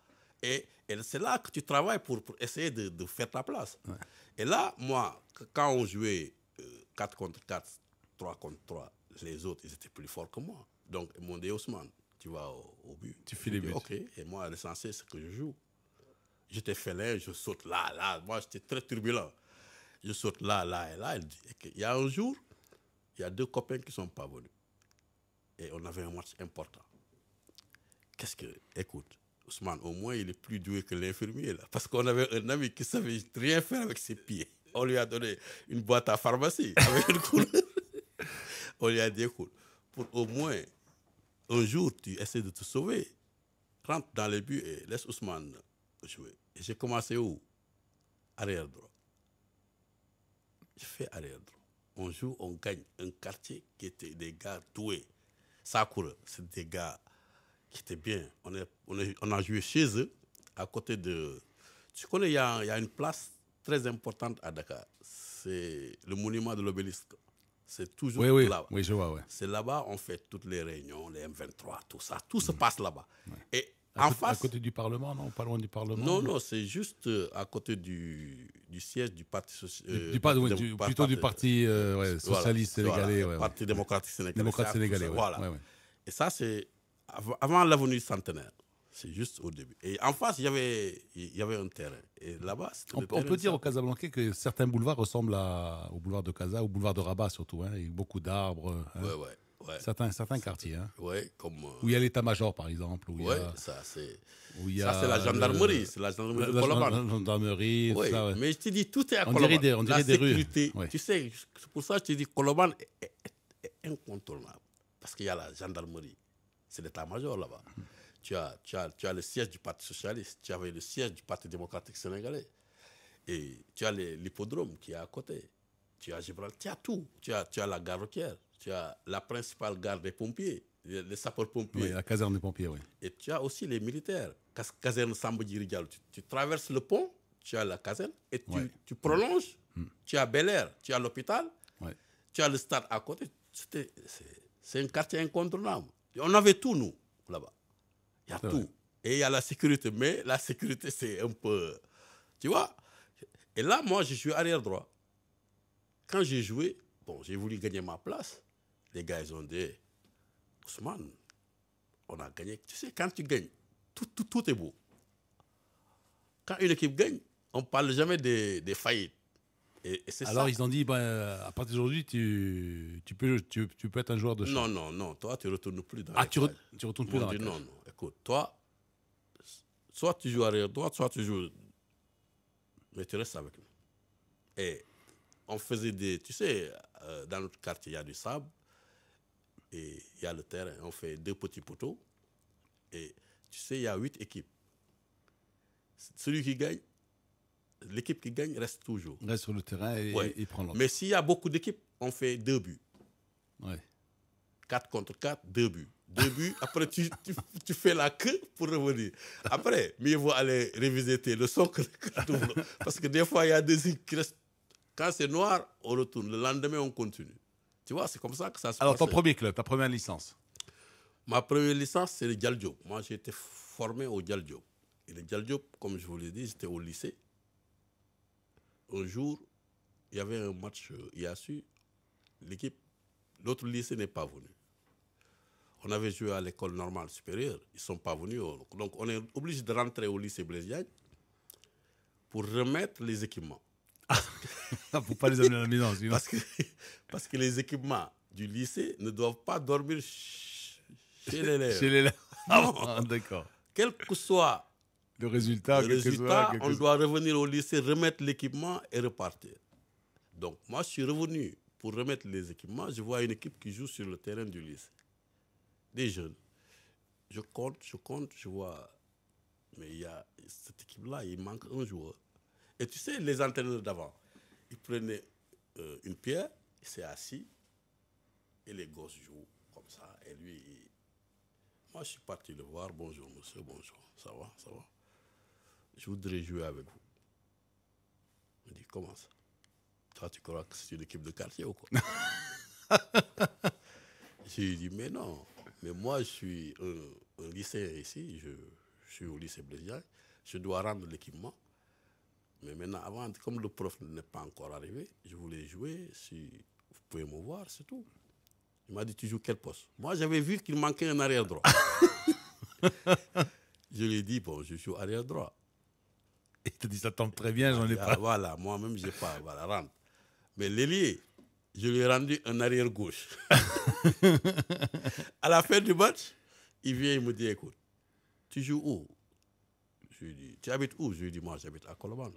Et, c'est là que tu travailles pour, essayer de, faire ta place. Et là, moi, quand on jouait 4 euh, contre 4, 3 contre 3, les autres, ils étaient plus forts que moi. Donc, mon Ousmane, tu vas au, but. Tu finis les Ok, et moi, l'essentiel, c'est que je joue. Je J'étais félin, je saute là, là. Moi, j'étais très turbulent. Je saute là, là et là. Il y a un jour, il y a deux copains qui ne sont pas venus et on avait un match important. Qu'est-ce que. Écoute, Ousmane, au moins, il est plus doué que l'infirmier, là. Parce qu'on avait un ami qui savait rien faire avec ses pieds. On lui a donné une boîte à pharmacie *laughs* on lui a dit, écoute, pour au moins un jour, tu essaies de te sauver. Rentre dans les buts et laisse Ousmane jouer. Et J'ai commencé où Arrière droit. Je fais arrière droit. On joue, on gagne un quartier qui était des gars doués. Sakura, c'est des gars qui étaient bien. On, on, a joué chez eux, à côté de. Tu connais, il y a, une place très importante à Dakar. C'est le monument de l'obélisque. C'est toujours là-bas. Oui, je vois, C'est là-bas on fait toutes les réunions, les M23, tout ça. Tout se passe là-bas. À en face. À côté du Parlement, non Pas loin du Parlement Non, non, c'est juste euh, à côté du, du siège du Parti Socialiste. Euh, plutôt du Parti euh, Socialiste Sénégalais. Parti Démocratique Sénégalais. Démocrate Sénégalais, Voilà. Et ça, c'est avant, l'avenue Centenaire. C'est juste au début. Et en face, il y avait, il y avait un terrain. Et là-bas, on, peut dire au Casablancais que certains boulevards ressemblent à, au boulevard de Casa, au boulevard de Rabat surtout. Hein, avec beaucoup d'arbres. Hein. Ouais, ouais certains, certains quartiers. Hein. Euh, où il y a l'état-major, par exemple. Où il y a... ça, c'est la gendarmerie. C'est la gendarmerie de La gendarmerie, ouais. Mais je te dis, tout est à on la des sécurité, Tu sais, c'est pour ça que je te dis, que est, est, incontournable. Parce qu'il y a la gendarmerie. C'est l'état-major là-bas. Hmm. Tu, as, tu, as, le siège du Parti Socialiste. Tu avais le siège du Parti démocratique sénégalais. Et tu as l'hippodrome qui est à côté. Tu as Gibraltar. Tu as tout. Tu as, tu as la gare routière tu as la principale garde des pompiers, les sapeurs-pompiers. Oui, la caserne des pompiers, oui. Et tu as aussi les militaires. caserne sambodirigal tu, tu, traverses le pont, tu as la caserne, et tu, tu prolonges, hmm. tu as Bel Air, tu as l'hôpital, tu as le stade à côté. C'est un quartier incontournable. On avait tout, nous, là-bas. Il y a tout. Et il y a la sécurité, mais la sécurité, c'est un peu. Tu vois Et là, moi, je suis arrière droit. Quand j'ai joué, bon, j'ai voulu gagner ma place les gars, ils ont dit, Ousmane, on a gagné. Tu sais, quand tu gagnes, tout, est beau. Quand une équipe gagne, on ne parle jamais des, faillites. Et, et Alors ils ont dit, ben, à partir d'aujourd'hui, tu, peux, tu, peux être un joueur de Non, non, non, toi, tu ne retournes plus dans ah, la tu, tu retournes plus dans Non, non, écoute, toi, soit tu joues arrière droite, soit tu joues... Mais tu restes avec nous. Et on faisait des... Tu sais, euh, dans notre quartier, il y a du sable et il y a le terrain. On fait deux petits poteaux. Et tu sais, il y a huit équipes. Celui qui gagne, l'équipe qui gagne reste toujours. Reste sur le terrain et, il prend l'autre. Mais s'il y a beaucoup d'équipes, on fait deux buts. Ouais. Quatre contre quatre, deux buts. Deux buts, *laughs* après tu, tu, fais la queue pour revenir. Après, mieux vaut aller réviser *laughs* le socle. Parce que des fois, il y a des qui restent. Quand c'est noir, on retourne. Le lendemain, on continue. Tu vois, c'est comme ça que ça se passe. Alors, ton premier club, ta première licence Ma première licence, c'est le Dial Moi, j'ai été formé au Dial Et le Dial comme je vous l'ai dit, j'étais au lycée. Un jour, il y avait un match euh, IASU. L'équipe, l'autre lycée n'est pas venu. On avait joué à l'école normale supérieure. Ils ne sont pas venus. Donc, on est obligé de rentrer au lycée Blésiagne pour remettre les équipements. Ah. *laughs* Faut pas les amener à la maison. Parce que, parce que les équipements du lycée ne doivent pas dormir chez les chez ah ah, d'accord. Quel que soit le résultat, résultat on doit revenir au lycée, remettre l'équipement et repartir. Donc, moi, je suis revenu pour remettre les équipements. Je vois une équipe qui joue sur le terrain du lycée. Des jeunes. Je compte, je compte, je vois. Mais il y a cette équipe-là, il manque un joueur. Et tu sais, les entraîneurs d'avant, ils prenaient euh, une pierre, ils s'est assis, et les gosses jouent comme ça. Et lui, moi, je suis parti le voir. Bonjour, monsieur, bonjour. Ça va, ça va. Je voudrais jouer avec vous. Il me dit, comment ça Toi, tu crois que c'est une équipe de quartier ou quoi *laughs* J'ai dit, mais non. Mais moi, je suis un, lycéen ici. Je, suis au lycée Brésilien. Je dois rendre l'équipement. Mais maintenant, avant, comme le prof n'est pas encore arrivé, je voulais jouer, si vous pouvez me voir, c'est tout. Il m'a dit, tu joues quel poste Moi, j'avais vu qu'il manquait un arrière-droit. *laughs* je lui ai dit, bon, je joue arrière-droit. Il te dit, ça tombe très bien, j'en ai pas. Voilà, moi-même, je n'ai pas, voilà, rentre. Mais l'ailier, je lui ai rendu un arrière-gauche. *laughs* à la fin du match, il vient, il me dit, écoute, tu joues où je lui ai dit, tu habites où Je lui ai dit, moi j'habite à Colomane.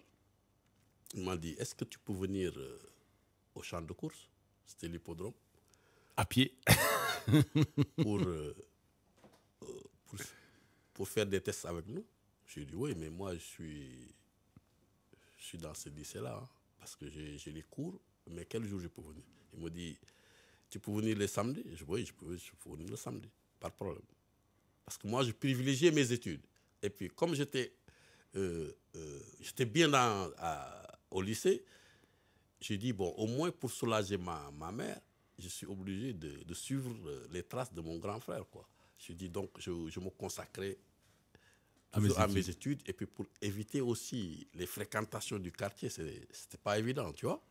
Il m'a dit, est-ce que tu peux venir euh, au champ de course C'était l'hippodrome. À pied *laughs* euh, euh, pour, pour, faire des tests avec nous. Je lui ai dit, oui, mais moi je suis, je suis dans ce lycée-là, hein, parce que j'ai les cours, mais quel jour je peux venir Il m'a dit, tu peux venir le samedi Je lui oui, je peux, je peux venir le samedi, pas de problème. Parce que moi, je privilégiais mes études. Et puis, comme j'étais euh, euh, j'étais bien dans, au lycée, j'ai dit, bon, au moins pour soulager ma, mère, je suis obligé de, suivre euh, les traces de mon grand frère. Quoi. Je dis donc, je, je me consacrais à, mes, études. Et puis pour éviter aussi les fréquentations du quartier, c'était pas évident, tu vois.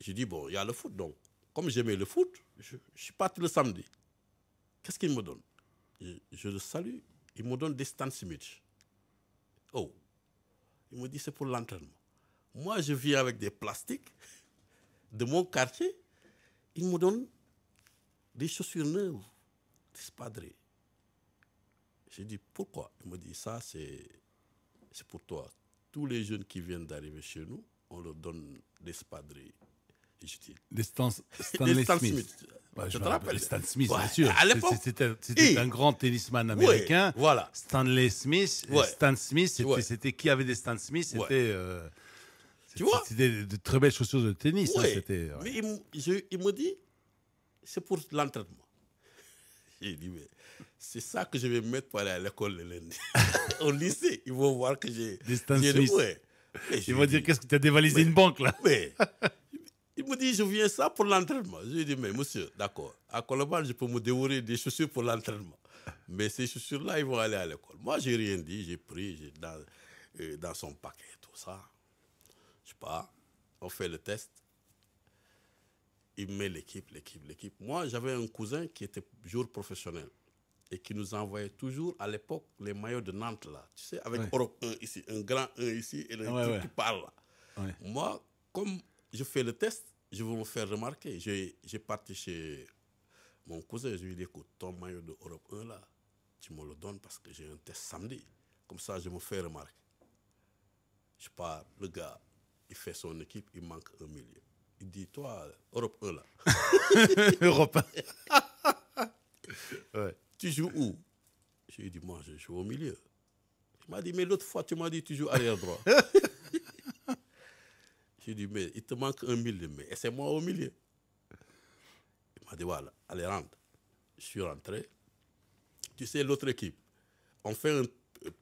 J'ai dit, bon, il y a le foot. Donc, comme j'aimais le foot, je, suis parti le samedi. Qu'est-ce qu'il me donne je le salue, il me donne des stands Smith. Oh. Il me dit c'est pour l'entraînement. Moi, je vis avec des plastiques de mon quartier. Il me donne des chaussures neuves, des spadrés. J'ai dit pourquoi Il me dit ça, c'est pour toi. Tous les jeunes qui viennent d'arriver chez nous, on leur donne des spadrés. Les *laughs* Stan, Smith. je, rappelle. Stan Smith, bien sûr. C'était un grand tennisman américain. voilà. Stanley Smith. Stan Smith, c'était qui avait des Stan Smith C'était. Euh, tu vois C'était de, très belles chaussures de tennis. Hein, il, je, me dit c'est pour l'entraînement. J'ai *laughs* dit mais c'est ça que je vais mettre pour aller à l'école le lundi. *laughs* Au lycée, ils vont voir que j'ai. Des Stan Smith. Ils vont dire qu'est-ce que tu as dévalisé une banque là il me dit, je viens ça pour l'entraînement. Je lui dis, dit, mais monsieur, d'accord, à Colombard je peux me dévorer des chaussures pour l'entraînement. Mais ces chaussures-là, ils vont aller à l'école. Moi, j'ai rien dit, j'ai pris, dans, euh, dans son paquet, tout ça. Je sais pas, on fait le test. Il met l'équipe, l'équipe, l'équipe. Moi, j'avais un cousin qui était jour professionnel et qui nous envoyait toujours à l'époque les maillots de Nantes là, tu sais, avec ici, un grand 1 ici et le truc qui parle là. Moi, comme je fais le test, je veux me faire remarquer. J'ai parti chez mon cousin, je lui ai dit écoute, ton maillot de Europe 1 là, tu me le donnes parce que j'ai un test samedi. Comme ça, je me fais remarquer. Je pars, le gars, il fait son équipe, il manque un milieu. Il dit toi, Europe 1 là. *laughs* Europe 1. *laughs* ouais. Tu joues où Je lui ai dit moi, je joue au milieu. Il m'a dit mais l'autre fois, tu m'as dit tu joues arrière droit. *laughs* J'ai dit, mais il te manque un mais et c'est moi au milieu. Il m'a dit, voilà, allez, rentre. Je suis rentré. Tu sais, l'autre équipe, on fait un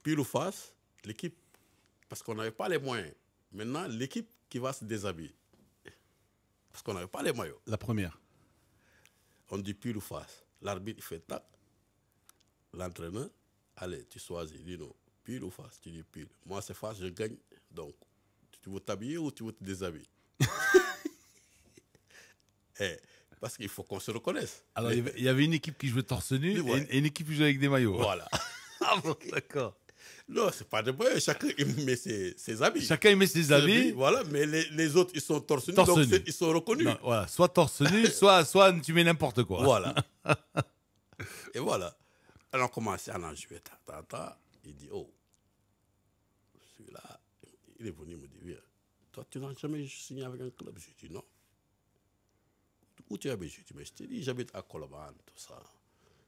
pile ou face, l'équipe, parce qu'on n'avait pas les moyens. Maintenant, l'équipe qui va se déshabiller. Parce qu'on n'avait pas les maillots. La première. On dit pile ou face. L'arbitre, il fait tac. L'entraîneur, allez, tu choisis. dis dit pile ou face. Tu dis pile. Moi, c'est face, je gagne. Donc, tu veux t'habiller ou tu veux te déshabiller *laughs* eh, Parce qu'il faut qu'on se reconnaisse. Alors, il y avait une équipe qui jouait torse nu et, une équipe qui jouait avec des maillots. Voilà. *laughs* ah bon, d'accord. Non, c'est pas de problème. Chacun met ses, habits. Chacun met ses, habits. Voilà, mais les, autres, ils sont torse nu, donc ils sont reconnus. voilà, soit torse nu, *laughs* soit, soit tu mets n'importe quoi. Voilà. et voilà. Alors, on commence à en jouer. Il dit, oh, celui-là, il est venu me dire, toi, tu n'as jamais signé avec un club. Je dit non. Où tu habites Je dit, mais je t'ai dit, j'habite à Coloban, tout ça.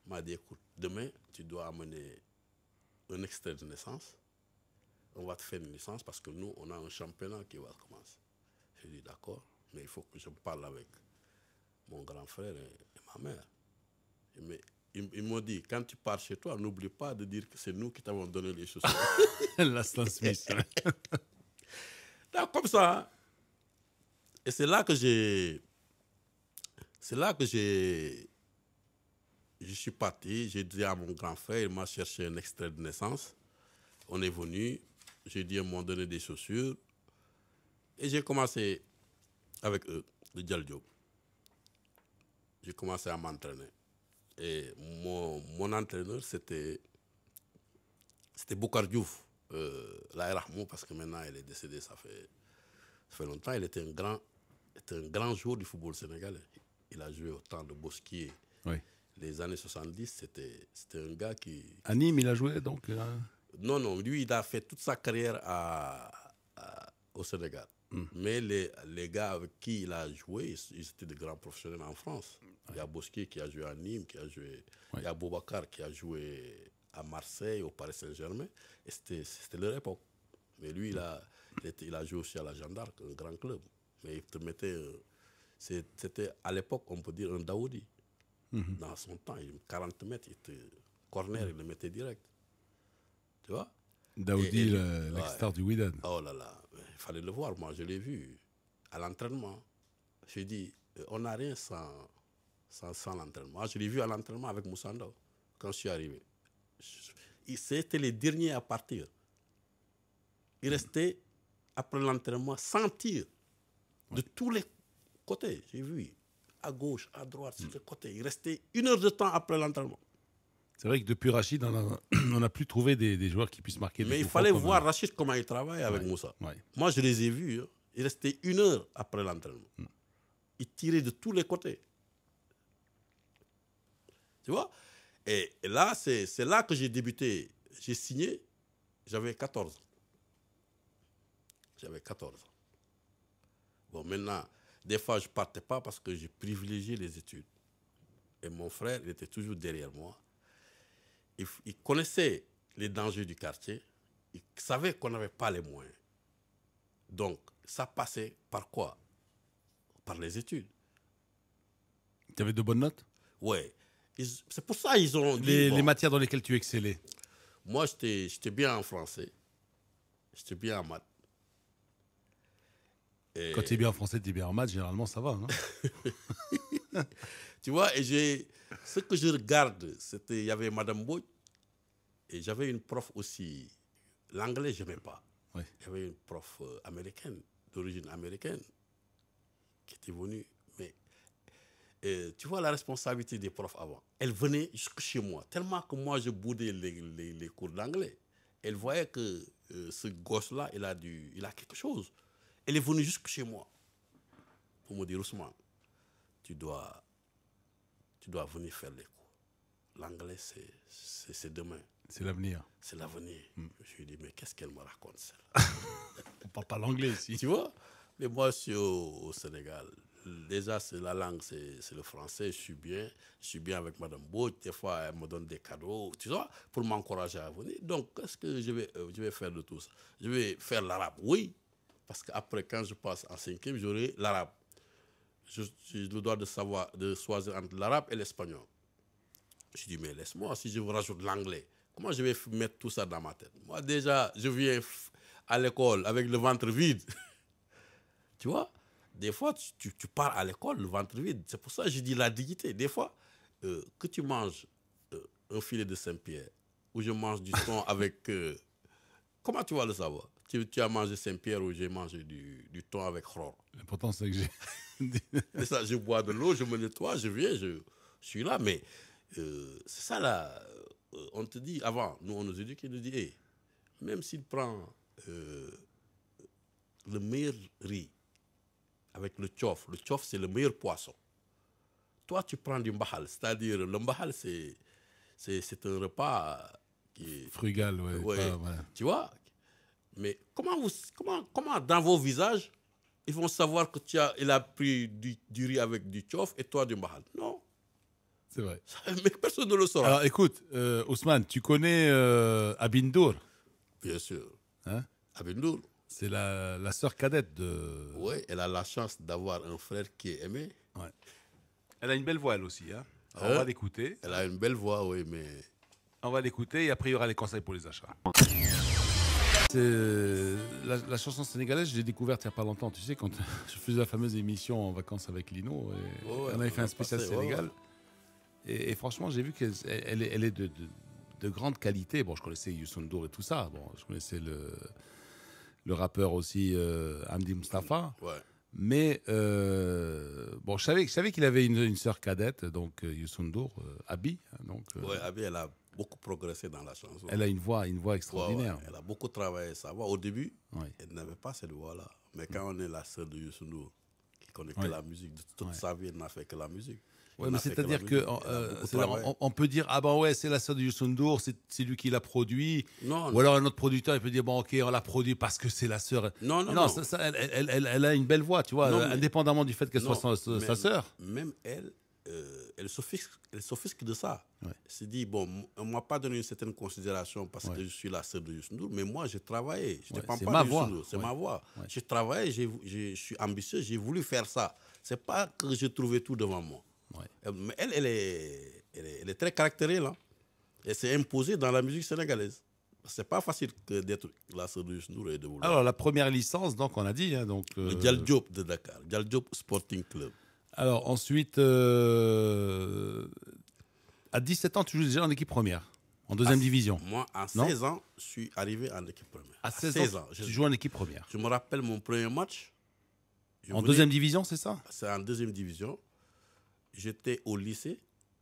Il m'a dit, écoute, demain, tu dois amener un extrait de naissance. On va te faire une naissance parce que nous, on a un championnat qui va commencer. J'ai dit, d'accord, mais il faut que je parle avec mon grand frère et, ma mère. Mais ils, m'ont dit, quand tu pars chez toi, n'oublie pas de dire que c'est nous qui t'avons donné les chaussures. La *laughs* *laughs* comme ça. Hein. Et c'est là que j'ai. C'est là que j'ai. Je suis parti, j'ai dit à mon grand frère, il m'a cherché un extrait de naissance. On est venu, j'ai dit, ils m'ont donné des chaussures. Et j'ai commencé avec eux, le Djaldio. J'ai commencé à m'entraîner. Et mon, entraîneur, c'était. C'était Diouf euh, parce que maintenant il est décédé. ça fait, fait longtemps, il était un grand, était un grand joueur du football sénégalais. Il a joué autant de Bosquier. Les années 70, c'était, c'était un gars qui... À Nîmes, il a joué donc euh, Non, non, lui, il a fait toute sa carrière à, au Sénégal. Hmm. Mais les, les, gars avec qui il a joué, ils, étaient de grands professionnels en France. Il y a Bosquier qui a joué à Nîmes, qui a joué... Il y a Boubacar qui a joué à Marseille, au Paris Saint-Germain. Et c'était leur époque. Mais lui, il a, il, a joué aussi à la Gendarme, un grand club. Mais il te mettait. Euh, c'était à l'époque, on peut dire, un Daoudi. Mhm. Dans son temps, 40 mètres, il te, corner, il le mettait direct. Tu vois Daoudi, la star du Wydad. Oh là là, il fallait le voir. Moi, je l'ai vu à l'entraînement. Je dis, euh, on n'a rien sans, sans, sans l'entraînement. Ah, je l'ai vu à l'entraînement avec Moussando quand je suis arrivé c'était les derniers à partir. Ils restaient, après l'entraînement, sans tir. De tous les côtés, j'ai vu. À gauche, à droite, sur les côtés. Ils restaient une heure de temps après l'entraînement. C'est vrai que depuis Rachid, on n'a *clears throat* plus trouvé des, joueurs qui puissent marquer. Mais il fallait voir Rachid comment il travaille avec Moussa. Moi, je les ai vus. Hein. Il Ils restaient une heure après l'entraînement. Mm. Il Ils tiraient de tous les côtés. Tu vois et là, c'est là que j'ai débuté. J'ai signé, j'avais 14 ans. J'avais 14 ans. Bon, maintenant, des fois, je ne partais pas parce que j'ai privilégié les études. Et mon frère, il était toujours derrière moi. Il, connaissait les dangers du quartier. Il savait qu'on n'avait pas les moyens. Donc, ça passait par quoi Par les études. Tu avais de bonnes notes Oui. C'est pour ça ils ont. les, matières dans lesquelles tu excellais Moi, j'étais bien en français. J'étais bien en maths. Quand tu es bien en français, tu es bien en maths, généralement, ça va. Non hein. *laughs* tu vois, et ce que je regarde, c'était. Il y avait Madame Boyd et j'avais une prof aussi. L'anglais, je n'aimais pas. Il y avait une prof euh, américaine, d'origine américaine, qui était venue euh, tu vois la responsabilité des profs avant. Elle venait chez moi, tellement que moi je boudais les, les, cours d'anglais. Elle voyait que euh, ce gosse-là, il, a il a quelque chose. Elle est venue jusqu'à chez moi pour me dire Ousmane, tu dois, tu dois venir faire les cours. L'anglais, c'est demain. C'est l'avenir. C'est l'avenir. Hmm. Je lui ai dit Mais qu'est-ce qu'elle me raconte, celle-là *laughs* On ne parle pas l'anglais ici. Tu vois Mais moi, je suis au Sénégal déjà, c'est la langue, c'est le français. Je suis bien. Je suis bien avec Madame Bout. Des fois, elle me donne des cadeaux, tu vois, pour m'encourager à venir. Donc, qu'est-ce que je vais, euh, je vais faire de tout ça Je vais faire l'arabe, oui. Parce qu'après, quand je passe en cinquième, j'aurai l'arabe. Je dois de savoir, de choisir entre l'arabe et l'espagnol. Je dis, mais laisse-moi, si je vous rajoute l'anglais, comment je vais mettre tout ça dans ma tête Moi, déjà, je viens à l'école avec le ventre vide. *laughs* tu vois des fois, tu, tu, pars à l'école le ventre vide. C'est pour ça que je dis la dignité. Des fois, euh, que tu manges euh, un filet de Saint-Pierre ou je mange du thon *laughs* avec... Euh, comment tu vas le savoir tu, as mangé Saint-Pierre ou j'ai mangé du, thon avec ror. L'important, c'est que j'ai... *laughs* ça, je bois de l'eau, je me nettoie, je viens, je, suis là. Mais c'est ça, là. on te dit avant, nous, on nous éduque, on nous dit, hey, même s'il prend le meilleur riz, avec le tchof. Le tchof, c'est le meilleur poisson. Toi, tu prends du mbahal, c'est-à-dire le mbahal, c'est, c'est, un repas qui Frugal, Tu vois Mais comment, vous, comment, comment dans vos visages, ils vont savoir que tu il a pris du, riz avec du tchof et toi du mbahal Non. C'est vrai. *laughs* Mais personne ne le saura. Alors écoute, euh, Ousmane, tu connais euh, Abindour Bien sûr. Hein? Abindour c'est la, la sœur cadette de. Oui, elle a la chance d'avoir un frère qui est aimé. Elle a une belle voix, elle aussi. Hein. On hein? va l'écouter. Elle a une belle voix, oui, mais. On va l'écouter et après, il y aura les conseils pour les achats. La, chanson sénégalaise, je l'ai découverte il n'y a pas longtemps. Tu sais, quand *laughs* je faisais la fameuse émission en vacances avec Lino, on avait fait un spécial Sénégal. Et, franchement, j'ai vu qu'elle elle est de, de, de, grande qualité. Bon, je connaissais Youssou N'Dour et tout ça. Bon, je connaissais le, le rappeur aussi euh, Hamdi Mustafa. Mais euh, bon, je savais, je savais qu'il avait une, sœur cadette, donc euh, Yusundur, Abi. Hein, donc, Abi, elle a beaucoup progressé dans la chanson. Elle a une voix, une voix extraordinaire. elle a beaucoup travaillé sa voix. Au début, elle n'avait pas cette voix-là. Mais quand mm. on est la sœur de Yusundur, qui connaît que la musique, toute sa vie, elle n'a fait que la musique mais c'est-à-dire que euh, on, peut dire ah ben ouais c'est la sœur de Yusundur, c'est lui qui l'a produit. Ou alors un autre producteur il peut dire bon ok on l'a produit parce que c'est la sœur. Non non non. elle, elle, elle, a une belle voix tu vois indépendamment du fait qu'elle soit sa, soeur. sœur. Même elle euh, elle s'offusque de ça. Elle se dit bon on m'a pas donné une certaine considération parce que je suis la sœur de Yusundur, mais moi j'ai travaillé. Je ne pas ma voix. C'est ma voix. J'ai travaillé je suis ambitieux j'ai voulu faire ça. C'est pas que j'ai trouvé tout devant moi. Mais elle, elle est, est, très caractérielle. Hein. Elle s'est imposée dans la musique sénégalaise. C'est pas facile d'être la et de vouloir. Alors, la première licence, donc, on a dit. Hein, donc, Le euh, de Dakar, Dial Sporting Club. Alors, ensuite, euh, à 17 ans, tu joues déjà en équipe première, en deuxième ah, division. Moi, à 16 ans, je suis arrivé en équipe première. À 16, ans, je, tu en équipe première. Je me rappelle mon premier match. En deuxième division, c'est ça C'est en deuxième division j'étais au lycée.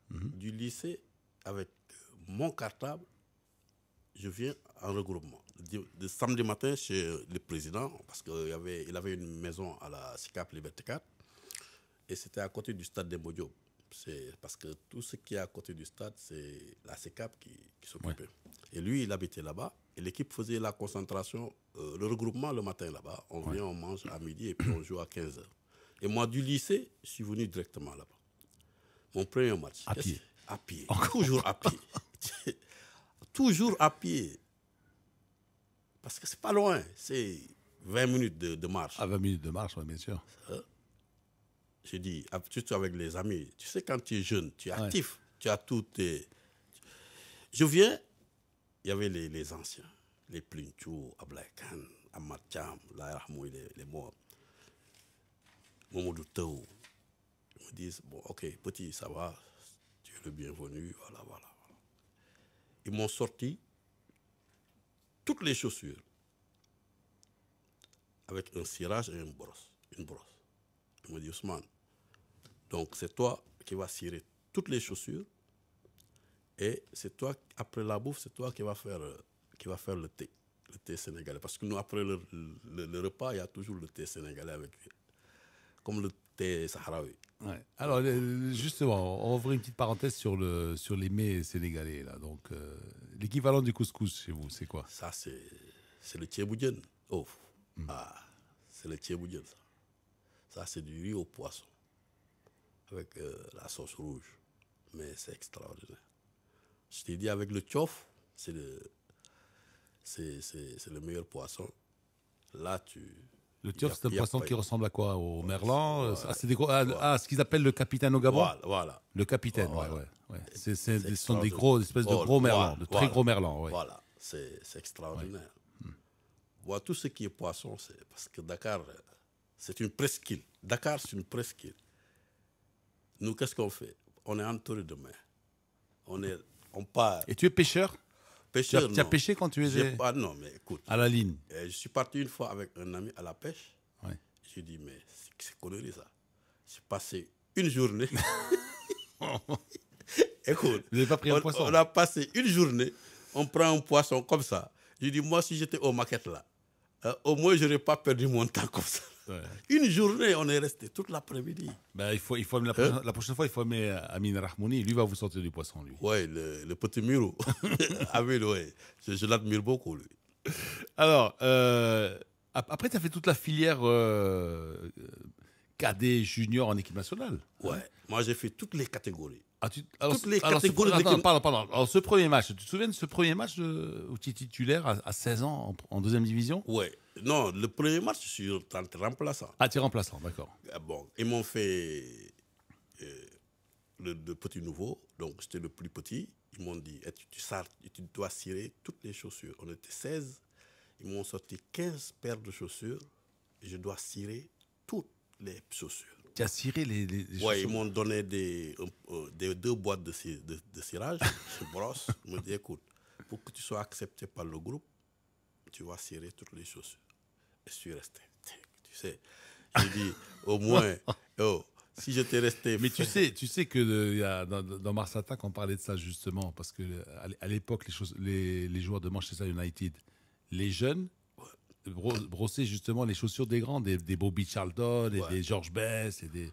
Mhm. Du lycée, avec mon cartable, je viens en regroupement. De, samedi matin, chez le président, parce qu'il avait, une maison à la CICAP Liberté 4, et c'était à côté du stade des Mojo. C'est parce que tout ce qui est à côté du stade, c'est la CICAP qui, s'occupait. Et lui, il habitait là-bas, et l'équipe faisait la concentration, euh, le regroupement le matin là-bas. On vient, on mange à midi, et puis on joue à 15h. Et moi, du lycée, je suis venu directement là-bas mon premier match. À pied. À pied. Toujours à pied. *laughs* Toujours à pied. Parce que c'est pas loin. C'est 20 ah, minutes de, marche. À 20 minutes de marche, oui, bien sûr. Euh, j'ai je dis, surtout avec les amis, tu sais, quand tu es jeune, tu es actif, tu as tout Je viens, il y avait les, les anciens, les Plinchou, Ablai Khan, là, Cham, les, les morts, Momodou disent, bon, ok, petit, ça va, tu es le bienvenu, voilà, voilà. Ils m'ont sorti toutes les chaussures avec un cirage et une brosse. Une brosse. Ils m'ont dit, Ousmane, donc c'est toi qui vas cirer toutes les chaussures et c'est toi, après la bouffe, c'est toi qui vas faire, qui va faire le thé, le thé sénégalais. Parce que nous, après le, repas, il y a toujours le thé sénégalais avec comme le des Alors euh, justement, on va une petite parenthèse sur, le, sur les mets sénégalais. Là. Donc, euh, l'équivalent du couscous chez vous, c'est quoi Ça, c'est, c'est le tchéboudienne. Oh, hmm. ah, c'est le tchéboudienne, ça. c'est du riz au poisson, avec euh, la sauce rouge. Mais c'est extraordinaire. Je t'ai dit, avec le tchof, c'est le, c'est le meilleur poisson. Là, tu, le turc, c'est un poisson qui ressemble à quoi Au merlan euh, à, ah, ah, ah, ce qu'ils appellent le capitaine au Gabon Voilà. Le capitaine, voilà. ouais, ouais. ce sont des gros, espèces de gros merlans, de très gros merlans. Voilà, c'est, extraordinaire. Hmm. tout ce qui est poisson, c'est parce que Dakar, c'est une presqu'île. Dakar, c'est une presqu'île. Nous, qu'est-ce qu'on fait On est entouré de mer. On, est, on part. Et tu es pêcheur tu as, pêché quand tu es pas, Non, mais écoute. À la ligne. Euh, je suis parti une fois avec un ami à la pêche. Ouais. ai dit, mais c'est connerie ça. J'ai passé une journée. *laughs* écoute. Vous pas pris on, un poisson On a passé une journée. On prend un poisson comme ça. ai dit, moi, si j'étais au maquette là, euh, au moins, je n'aurais pas perdu mon temps comme ça. Une journée, on est resté toute l'après-midi. Ben, il faut, il faut, la, hein? prochaine, fois, il faut aimer euh, Amine Rahmouni. Lui va vous sortir du poisson, lui. Oui, le, petit Miro. *laughs* Amine, oui. Je, l'admire beaucoup, lui. Alors, euh, après, tu as fait toute la filière euh, des juniors en équipe nationale. Ouais, moi j'ai fait toutes les catégories. Ah, alors, toutes les catégories. Ce... pardon, pardon. Alors, ce premier match, tu te souviens de ce premier match euh, où tu es titulaire à, 16 ans en, deuxième division Ouais. Non, le premier match, je suis remplaçant. Ah, tu es remplaçant, d'accord. Ah, bon, ils m'ont fait euh, le, petit nouveau, donc c'était le plus petit. Ils m'ont dit eh, tu, tu dois cirer toutes les chaussures. On était 16. Ils m'ont sorti 15 paires de chaussures. Je dois cirer les chaussures. Tu as ciré les, les, ils m'ont donné des, euh, deux boîtes de, de, cirage. *laughs* je brosse. je me dis, écoute, pour que tu sois accepté par le groupe, tu vas cirer toutes les chaussures. Et je suis resté. Tu sais, je dis, *laughs* au moins, oh, si j'étais resté. Mais tu sais, tu sais que euh, il y a, dans, dans, Mars Attack, on parlait de ça justement, parce que euh, à l'époque, les, les, les joueurs de Manchester United, les jeunes, brosser justement les chaussures des grands, des, Bobby Charlton et des George Best et des.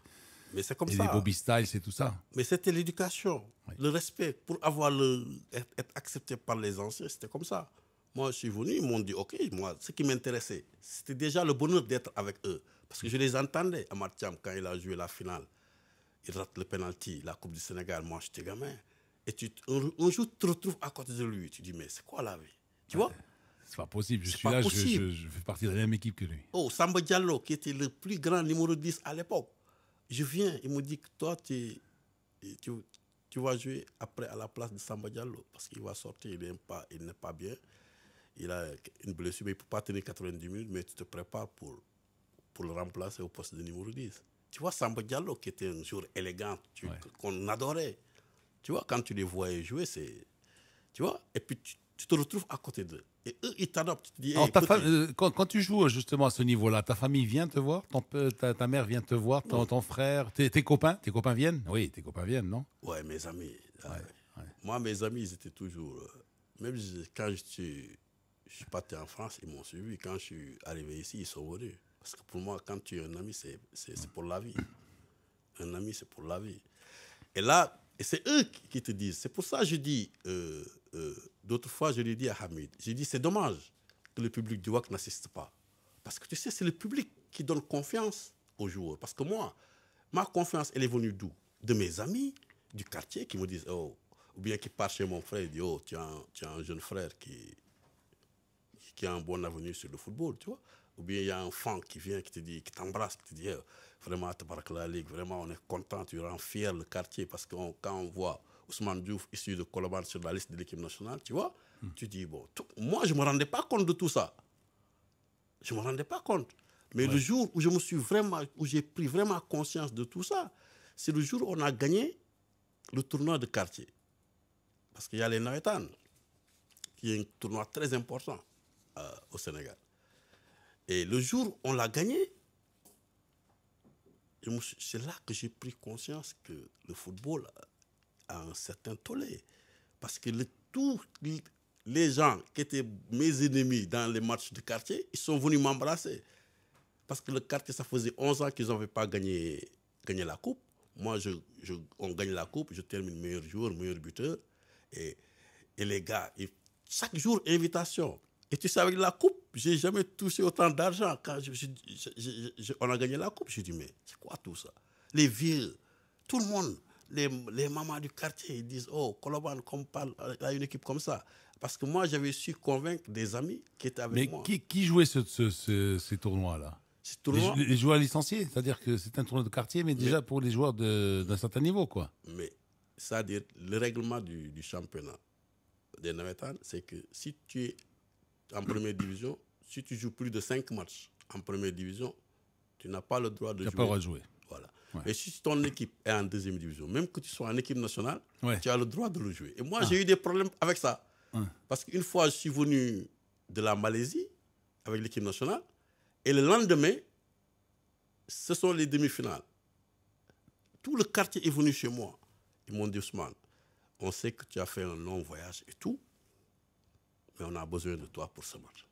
Mais c'est comme Bobby Styles et tout ça. Mais c'était l'éducation, le respect. Pour avoir le, être, accepté par les anciens, c'était comme ça. Moi, je suis venu, ils m'ont dit, OK, moi, ce qui m'intéressait, c'était déjà le bonheur d'être avec eux. Parce que je les entendais. Amar Cham quand il a joué la finale, il rate le penalty, la Coupe du Sénégal, moi, j'étais gamin. Et tu, un, jour, tu te retrouves à côté de lui. Tu dis, mais c'est quoi la vie Tu vois c'est pas possible. Je suis là, je, je, fais partie de la même équipe que lui. Oh, Samba Diallo, qui était le plus grand numéro 10 à l'époque. Je viens, il me dit que toi, tu, tu, vas jouer après à la place de Samba Diallo. Parce qu'il va sortir, il n'est pas, il pas bien. Il a une blessure, mais il ne peut pas tenir 90 minutes, mais tu te prépares pour, pour le remplacer au poste de numéro 10. Tu vois, Samba Diallo, qui était un joueur élégant, qu'on adorait. Tu vois, quand tu les voyais jouer, c'est. Tu vois, et puis tu, tu te retrouves à côté d'eux. Et eux, ils t'adoptent. Euh, quand, tu joues justement à ce niveau-là, ta famille vient te voir ta, ta, mère vient te voir Ton, frère tes, copains Tes copains viennent Oui, tes copains viennent, non Ouais, mes amis. Moi, mes amis, ils étaient toujours. Euh, même quand je suis, je suis parti en France, ils m'ont suivi. Quand je suis arrivé ici, ils sont venus. Parce que pour moi, quand tu es un ami, c'est pour la vie. Un ami, c'est pour la vie. Et là, et c'est eux qui te disent. C'est pour ça que je dis, euh, euh, d'autres fois, je l'ai dit à Hamid, j'ai dit, c'est dommage que le public du WAC n'assiste pas. Parce que tu sais, c'est le public qui donne confiance aux joueurs. Parce que moi, ma confiance, elle est venue d'où De mes amis du quartier qui me disent, oh, ou bien qui part chez mon frère et dit, oh, tu as, un, tu as un jeune frère qui, qui a un bon avenir sur le football, tu vois ou bien il y a un fan qui vient, qui te dit, qui t'embrasse, qui te dit, tu vraiment, Tabarak la Ligue, vraiment, on est content, tu rends fier le quartier, parce que quand on voit Ousmane Diouf issu de Colomane sur la liste de l'équipe nationale, tu vois, hmm. tu dis, bon, moi, je ne me rendais pas compte de tout ça. Je ne me rendais pas compte. Mais le jour où je me suis vraiment, où j'ai pris vraiment conscience de tout ça, c'est le jour où on a gagné le tournoi de quartier. Parce qu'il y a les Naïtan, qui est un tournoi très important euh, au Sénégal. Et le jour où on l'a gagné, c'est là que j'ai pris conscience que le football a un certain tollé. Parce que tous les gens qui étaient mes ennemis dans les matchs de quartier, ils sont venus m'embrasser. Parce que le quartier, ça faisait 11 ans qu'ils n'avaient pas gagné, gagné la coupe. Moi, je, on gagne la coupe, je termine meilleur joueur, meilleur buteur. Et, les gars, chaque jour, invitation. Et tu sais, avec la coupe, j'ai jamais touché autant d'argent. Quand je, on a gagné la coupe, je dit mais c'est quoi tout ça Les villes, tout le monde, les, les mamans du quartier, ils disent, oh, Colomban comme parle à une équipe comme ça. Parce que moi, j'avais su convaincre des amis qui étaient avec moi. Mais qui, jouait ce, ces tournois-là les, joueurs licenciés, c'est-à-dire que c'est un tournoi de quartier, mais, déjà pour les joueurs d'un certain niveau, quoi. Mais, ça le règlement du, championnat des Nametan, c'est que si tu es en première division, si tu joues plus de 5 matchs en première division, tu n'as pas le droit de jouer. Tu n'as pas jouer. Voilà. Et si ton équipe est en deuxième division, même que tu sois en équipe nationale, tu as le droit de le jouer. Et moi, ah. j'ai eu des problèmes avec ça. Parce qu'une fois, je suis venu de la Malaisie avec l'équipe nationale. Et le lendemain, ce sont les demi-finales. Tout le quartier est venu chez moi. Ils m'ont dit, Ousmane, on sait que tu as fait un long voyage et tout mais on a besoin de toi pour ce match.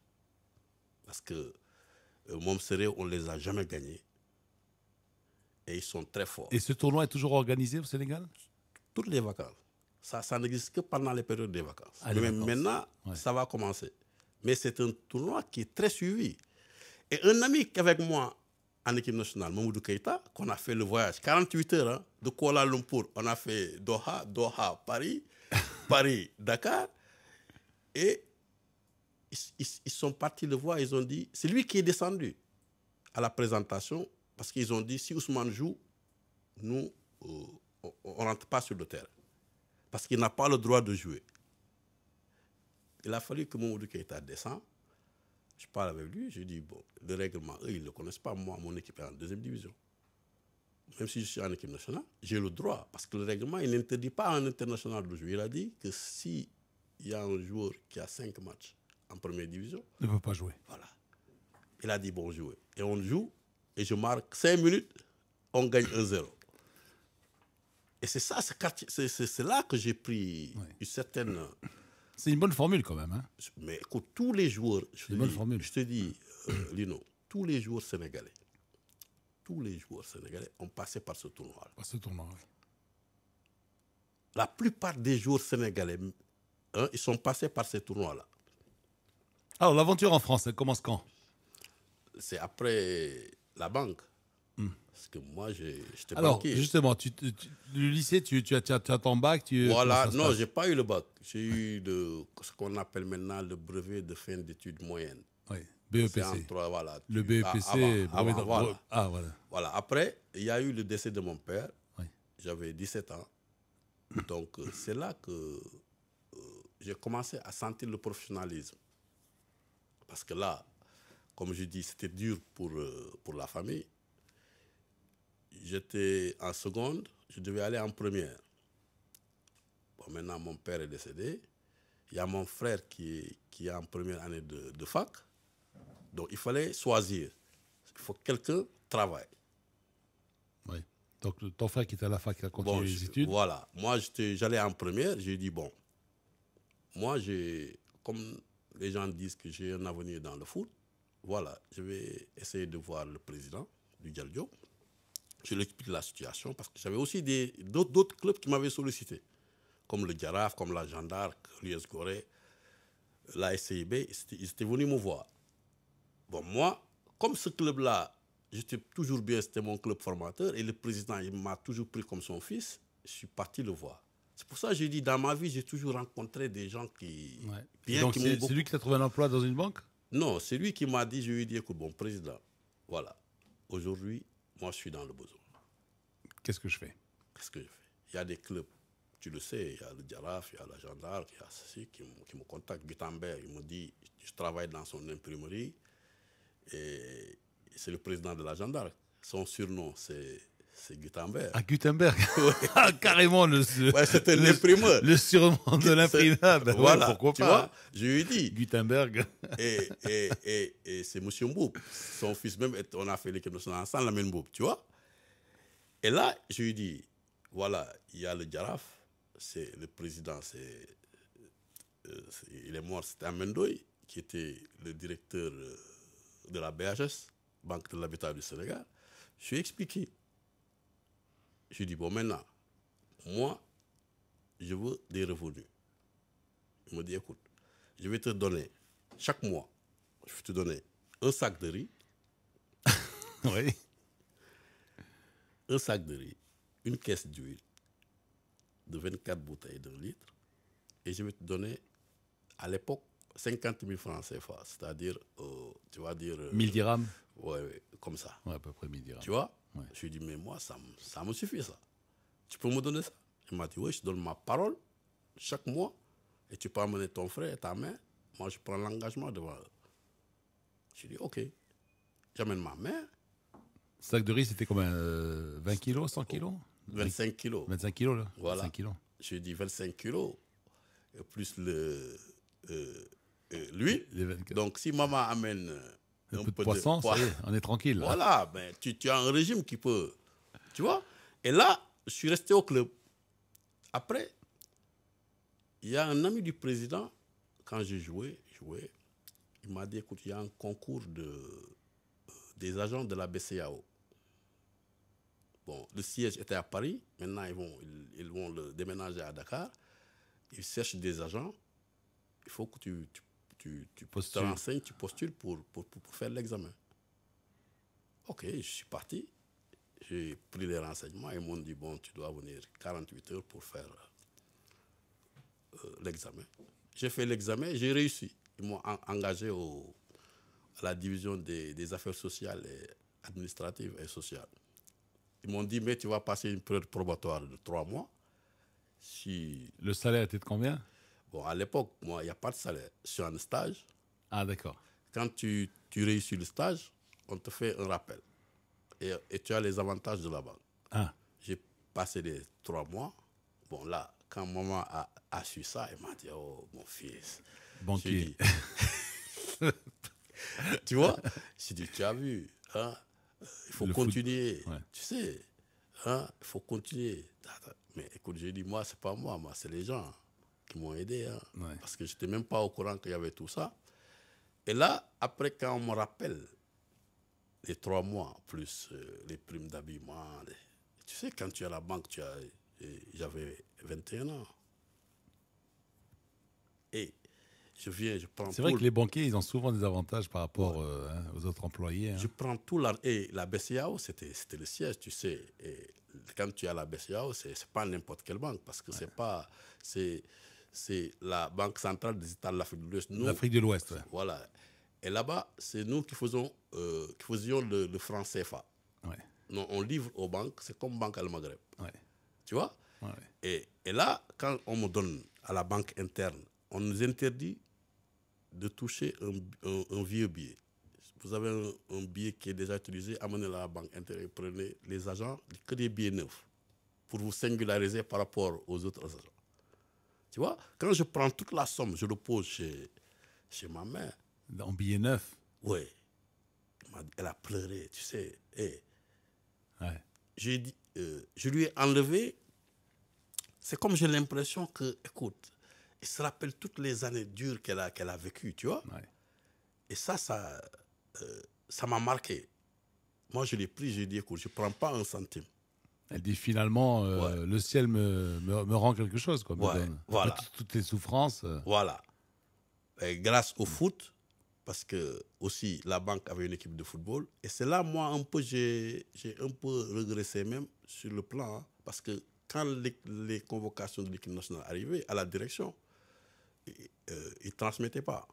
Parce que euh, Momseré, on ne les a jamais gagnés. Et ils sont très forts. Et ce tournoi est toujours organisé au Sénégal Toutes les vacances. Ça, ça n'existe que pendant les périodes des vacances. Ah, mais maintenant, ça va commencer. Mais c'est un tournoi qui est très suivi. Et un ami avec moi en équipe nationale, Mamoudou Keita, qu'on a fait le voyage, 48 heures hein, de Kuala Lumpur, on a fait Doha, Doha, Paris, *laughs* Paris, Dakar. Et ils, sont partis le voir, ils ont dit, c'est lui qui est descendu à la présentation, parce qu'ils ont dit, si Ousmane joue, nous, euh, on ne rentre pas sur le terrain, parce qu'il n'a pas le droit de jouer. Il a fallu que Mamoudou Keïta descende. Je parle avec lui, je dis, bon, le règlement, eux, ils ne le connaissent pas. Moi, mon équipe est en deuxième division. Même si je suis en équipe nationale, j'ai le droit, parce que le règlement, il n'interdit pas à un international de jouer. Il a dit que s'il y a un joueur qui a cinq matchs en première division. Il Ne peut pas jouer. Voilà. Il a dit bon jouer. Et on joue, et je marque 5 minutes, on gagne 1-0. Et c'est ça, c'est là que j'ai pris une certaine. C'est une bonne formule quand même. Hein. Mais écoute, tous les joueurs. Je, une bonne formule. je te dis, euh, Lino, tous les joueurs sénégalais, tous les joueurs sénégalais ont passé par ce tournoi. -là. Par ce tournoi, là La plupart des joueurs sénégalais, hein, ils sont passés par ce tournoi-là. Alors, ah, l'aventure en France, elle commence quand C'est après la banque. Hmm. Parce que moi, parle. Alors, justement, tu, le lycée, tu, as, ton bac tu, Voilà, non, je n'ai pas eu le bac. J'ai eu de, ce qu'on appelle maintenant le brevet de fin d'études moyennes. Oui, BEPC. le BEPC, ah, voilà. voilà. Après, il y a eu le décès de mon père. Oui. J'avais 17 ans. *coughs* Donc, euh, c'est là que euh, j'ai commencé à sentir le professionnalisme. Parce que là, comme je dis, c'était dur pour, euh, pour la famille. J'étais en seconde, je devais aller en première. Bon, maintenant, mon père est décédé. Il y a mon frère qui est, qui est en première année de, fac. Donc, il fallait choisir. Il faut que quelqu'un travaille. Oui. Donc, ton frère qui était à la fac, il a continué bon, études. Voilà. Moi, j'allais en première. J'ai dit, bon, moi, j'ai, comme les gens disent que j'ai un avenir dans le foot. Voilà, je vais essayer de voir le président du Diallo. Je lui explique la situation parce que j'avais aussi d'autres clubs qui m'avaient sollicité, comme le Giraffe, comme la Gendarme, l'US Gorée, la SCIB. Ils étaient venus me voir. Bon, moi, comme ce club-là, j'étais toujours bien, c'était mon club formateur et le président, il m'a toujours pris comme son fils, je suis parti le voir. C'est pour ça que j'ai dit, dans ma vie, j'ai toujours rencontré des gens qui. Donc, c'est lui qui a trouvé un emploi dans une banque Non, c'est lui qui m'a dit, je lui ai dit, écoute, bon, président, voilà, aujourd'hui, moi, je suis dans le besoin. Qu'est-ce que je fais Qu'est-ce que je fais Il y a des clubs, tu le sais, il y a le Diaraf, il y a la Gendarme, il y a ceci qui, qui me contacte, Gutenberg, il me dit, je travaille dans son imprimerie, et c'est le président de la Gendarme. Son surnom, c'est c'est Gutenberg. Ah, Gutenberg *laughs* *laughs* ah, Carrément, le, ouais, c'était Le, le de l'imprimable. Voilà, pourquoi pas hein. Je lui dit. Gutenberg. Et, et, et, c'est M. Mboub. Son fils même, on a fait l'équipe nationale ensemble, la même Mboub, tu vois. Et là, je lui dis, voilà, il y a le Djaraf, c'est le président, c'est, euh, il est mort, c'était Amendoï, qui était le directeur euh, de la BHS, Banque de l'Habitat du Sénégal. Je lui ai expliqué je dis, bon, maintenant, moi, je veux des revenus. Il me dit, écoute, je vais te donner, chaque mois, je vais te donner un sac de riz. *laughs* oui. Un sac de riz, une caisse d'huile de 24 bouteilles d'un litre. Et je vais te donner, à l'époque, 50 000 francs CFA. C'est-à-dire, euh, tu vas dire... 1000 euh, dirhams Oui, comme ça. Oui, à peu près 1000 dirhams. Tu vois je lui ai dit, mais moi, ça, me suffit, ça. Tu peux me donner ça Il m'a dit, oui, je donne ma parole chaque mois. Et tu peux amener ton frère et ta mère. Moi, je prends l'engagement de voir. Je lui ai dit, OK. J'amène ma mère. Le Sac de riz, c'était combien 20 euh, kilos, 100 kilos 25 kilos. 25 kilos, là 25 kilos. Je lui ai dit 25 kilos, plus le, euh, euh, lui. Donc, si maman amène un, peu, de poisson, on est tranquille. Voilà, ben, tu, as un régime qui peut. Tu vois Et là, je suis resté au club. Après, il y a un ami du président, quand j'ai joué, joué, il m'a dit écoute, il y a un concours de, euh, des agents de la BCAO. Bon, le siège était à Paris, maintenant ils vont, ils, vont le déménager à Dakar. Ils cherchent des agents. Il faut que tu, tu tu, tu postules. tu postules pour, pour, faire l'examen. Ok, je suis parti, j'ai pris les renseignements ils m'ont dit, bon, tu dois venir 48 heures pour faire euh, l'examen. J'ai fait l'examen, j'ai réussi. Ils m'ont engagé au, à la division des, affaires sociales et administratives et sociales. Ils m'ont dit, mais tu vas passer une période probatoire de trois mois. Si... Le salaire était de combien Bon, à l'époque, moi, il n'y a pas de salaire. Je suis en stage. Ah, d'accord. Quand tu, tu, réussis le stage, on te fait un rappel. Et, et tu as les avantages de la banque. Ah. J'ai passé les trois mois. Bon, là, quand maman a, a su ça, elle m'a dit Oh, mon fils. Banquier. *laughs* tu vois J'ai dit Tu as vu hein? hein? Il faut continuer. Tu sais, il faut continuer. Mais écoute, j'ai dit Moi, c'est pas moi, moi, c'est les gens m'ont aidé. Hein, parce que je n'étais même pas au courant qu'il y avait tout ça. Et là, après, quand on me rappelle les trois mois, plus euh, les primes d'habillement, tu sais, quand tu es à la banque, tu as... j'avais 21 ans. Et je viens, je prends. C'est vrai que les banquiers, ils ont souvent des avantages par rapport euh, hein, aux autres employés. Hein. Je prends tout la. Et la BCAO, c'était le siège, tu sais. Et quand tu as la BCAO, c'est pas n'importe quelle banque parce que ce c'est pas c'est la Banque centrale des États de l'Afrique de l'Ouest. L'Afrique de l'Ouest, Voilà. Et là-bas, c'est nous qui, faisons, euh, qui faisions le, franc CFA. on livre aux banques, c'est comme Banque Al Maghreb. Tu vois et, là, quand on me donne à la banque interne, on nous interdit de toucher un, vieux billet. Vous avez un, billet qui est déjà utilisé, amenez-le à la banque interne prenez les agents que des billets neufs pour vous singulariser par rapport aux autres agents quand je prends toute la somme, je le pose chez, ma mère. En billet neuf Oui. Elle a pleuré, tu sais. Et eh. euh, je lui ai enlevé. C'est comme j'ai l'impression que, écoute, il se rappelle toutes les années dures qu'elle a, qu'elle a vécues, tu vois. Et ça, ça euh, ça m'a marqué. Moi, je l'ai pris, je dit, écoute, je ne prends pas un centime. Elle dit finalement, euh, le ciel me, me, rend quelque chose, quoi. Voilà. Toutes, tes souffrances. Euh. Voilà. Et grâce au foot, parce que aussi la banque avait une équipe de football. Et c'est là, moi, un peu, j'ai un peu regressé même sur le plan, hein, parce que quand les, convocations de l'équipe nationale arrivaient à la direction, ils ne euh, transmettaient pas.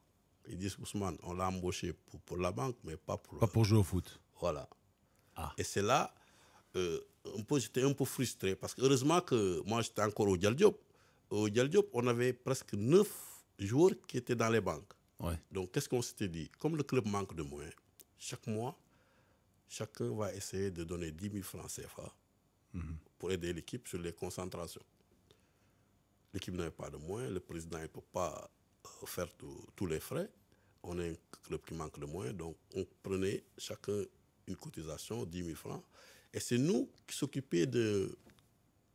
Ils disent, Ousmane, on l'a embauché pour, pour, la banque, mais pas pour... Pas pour jouer au foot. Voilà. Ah. Et c'est là, j'étais un peu frustré parce que heureusement que moi j'étais encore au Dial Au Dial on avait presque neuf joueurs qui étaient dans les banques. Donc qu'est-ce qu'on s'était dit Comme le club manque de moyens, chaque mois, chacun va essayer de donner 10 000 francs CFA mhm. pour aider l'équipe sur les concentrations. L'équipe n'avait pas de moyens, le président ne peut pas euh, faire tous les frais. On est un club qui manque de moyens, donc on prenait chacun une cotisation, 10 000 francs. Et c'est nous qui s'occupions euh,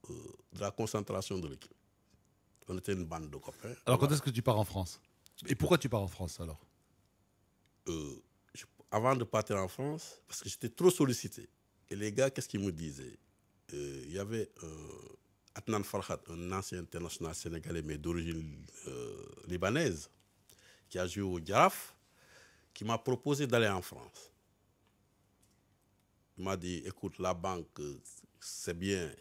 de, la concentration de l'équipe. On était une bande de copains. Alors quand est-ce que tu pars en France Et pourquoi tu pars en France alors euh, Avant de partir en France, parce que j'étais trop sollicité. Et les gars, qu'est-ce qu'ils me disaient euh, Il y avait Atnan Farhat, un ancien international sénégalais, mais d'origine libanaise, qui a joué au Giraffe, qui m'a proposé d'aller en France m'a dit, écoute, la banque, euh, c'est bien,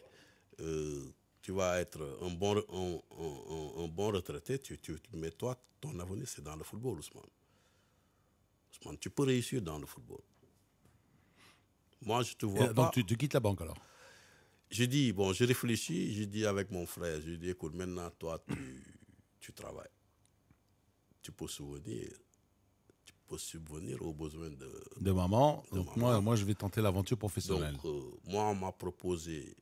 euh, tu vas être un bon, un, bon retraité, tu, tu, mais toi, ton avenir, c'est dans le football, Ousmane. Ousmane, tu peux réussir dans le football. Moi, je te vois euh, pas. Donc, tu, quittes la banque alors Je dis, bon, je réfléchis, j'ai dit avec mon frère, je dit, écoute, maintenant, toi, tu, tu travailles. Tu peux souvenir subvenir aux besoins de, de maman. donc Moi, moi, je vais tenter l'aventure professionnelle. Euh, moi, on m'a proposé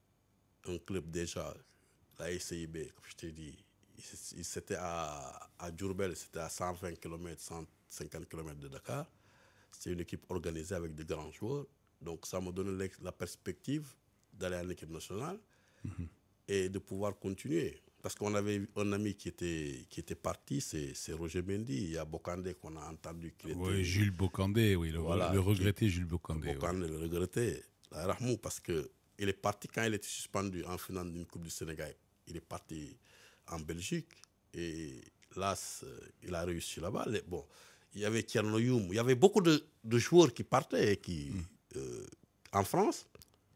un club déjà, la SIB, comme je t'ai dit. C'était à, à Djurbel, c'était à 120 km, 150 km de Dakar. C'est une équipe organisée avec des grands joueurs. Donc, ça m'a donné la perspective d'aller à équipe nationale mhm. et de pouvoir continuer. Parce qu'on avait un ami qui était, qui était parti, c'est Roger Mendy. Il y a Bocandé qu'on a entendu. oui, Jules Bocandé, oui, le, regretté Jules Bocandé. Bocandé, le regretté. Rahmou, parce qu'il est parti quand il était suspendu en finale d'une Coupe du Sénégal. Il est parti en Belgique. Et là, il a réussi là-bas. Bon, il y avait Tchernoyoum. Il y avait beaucoup de, joueurs qui partaient et qui, hmm. euh, en France.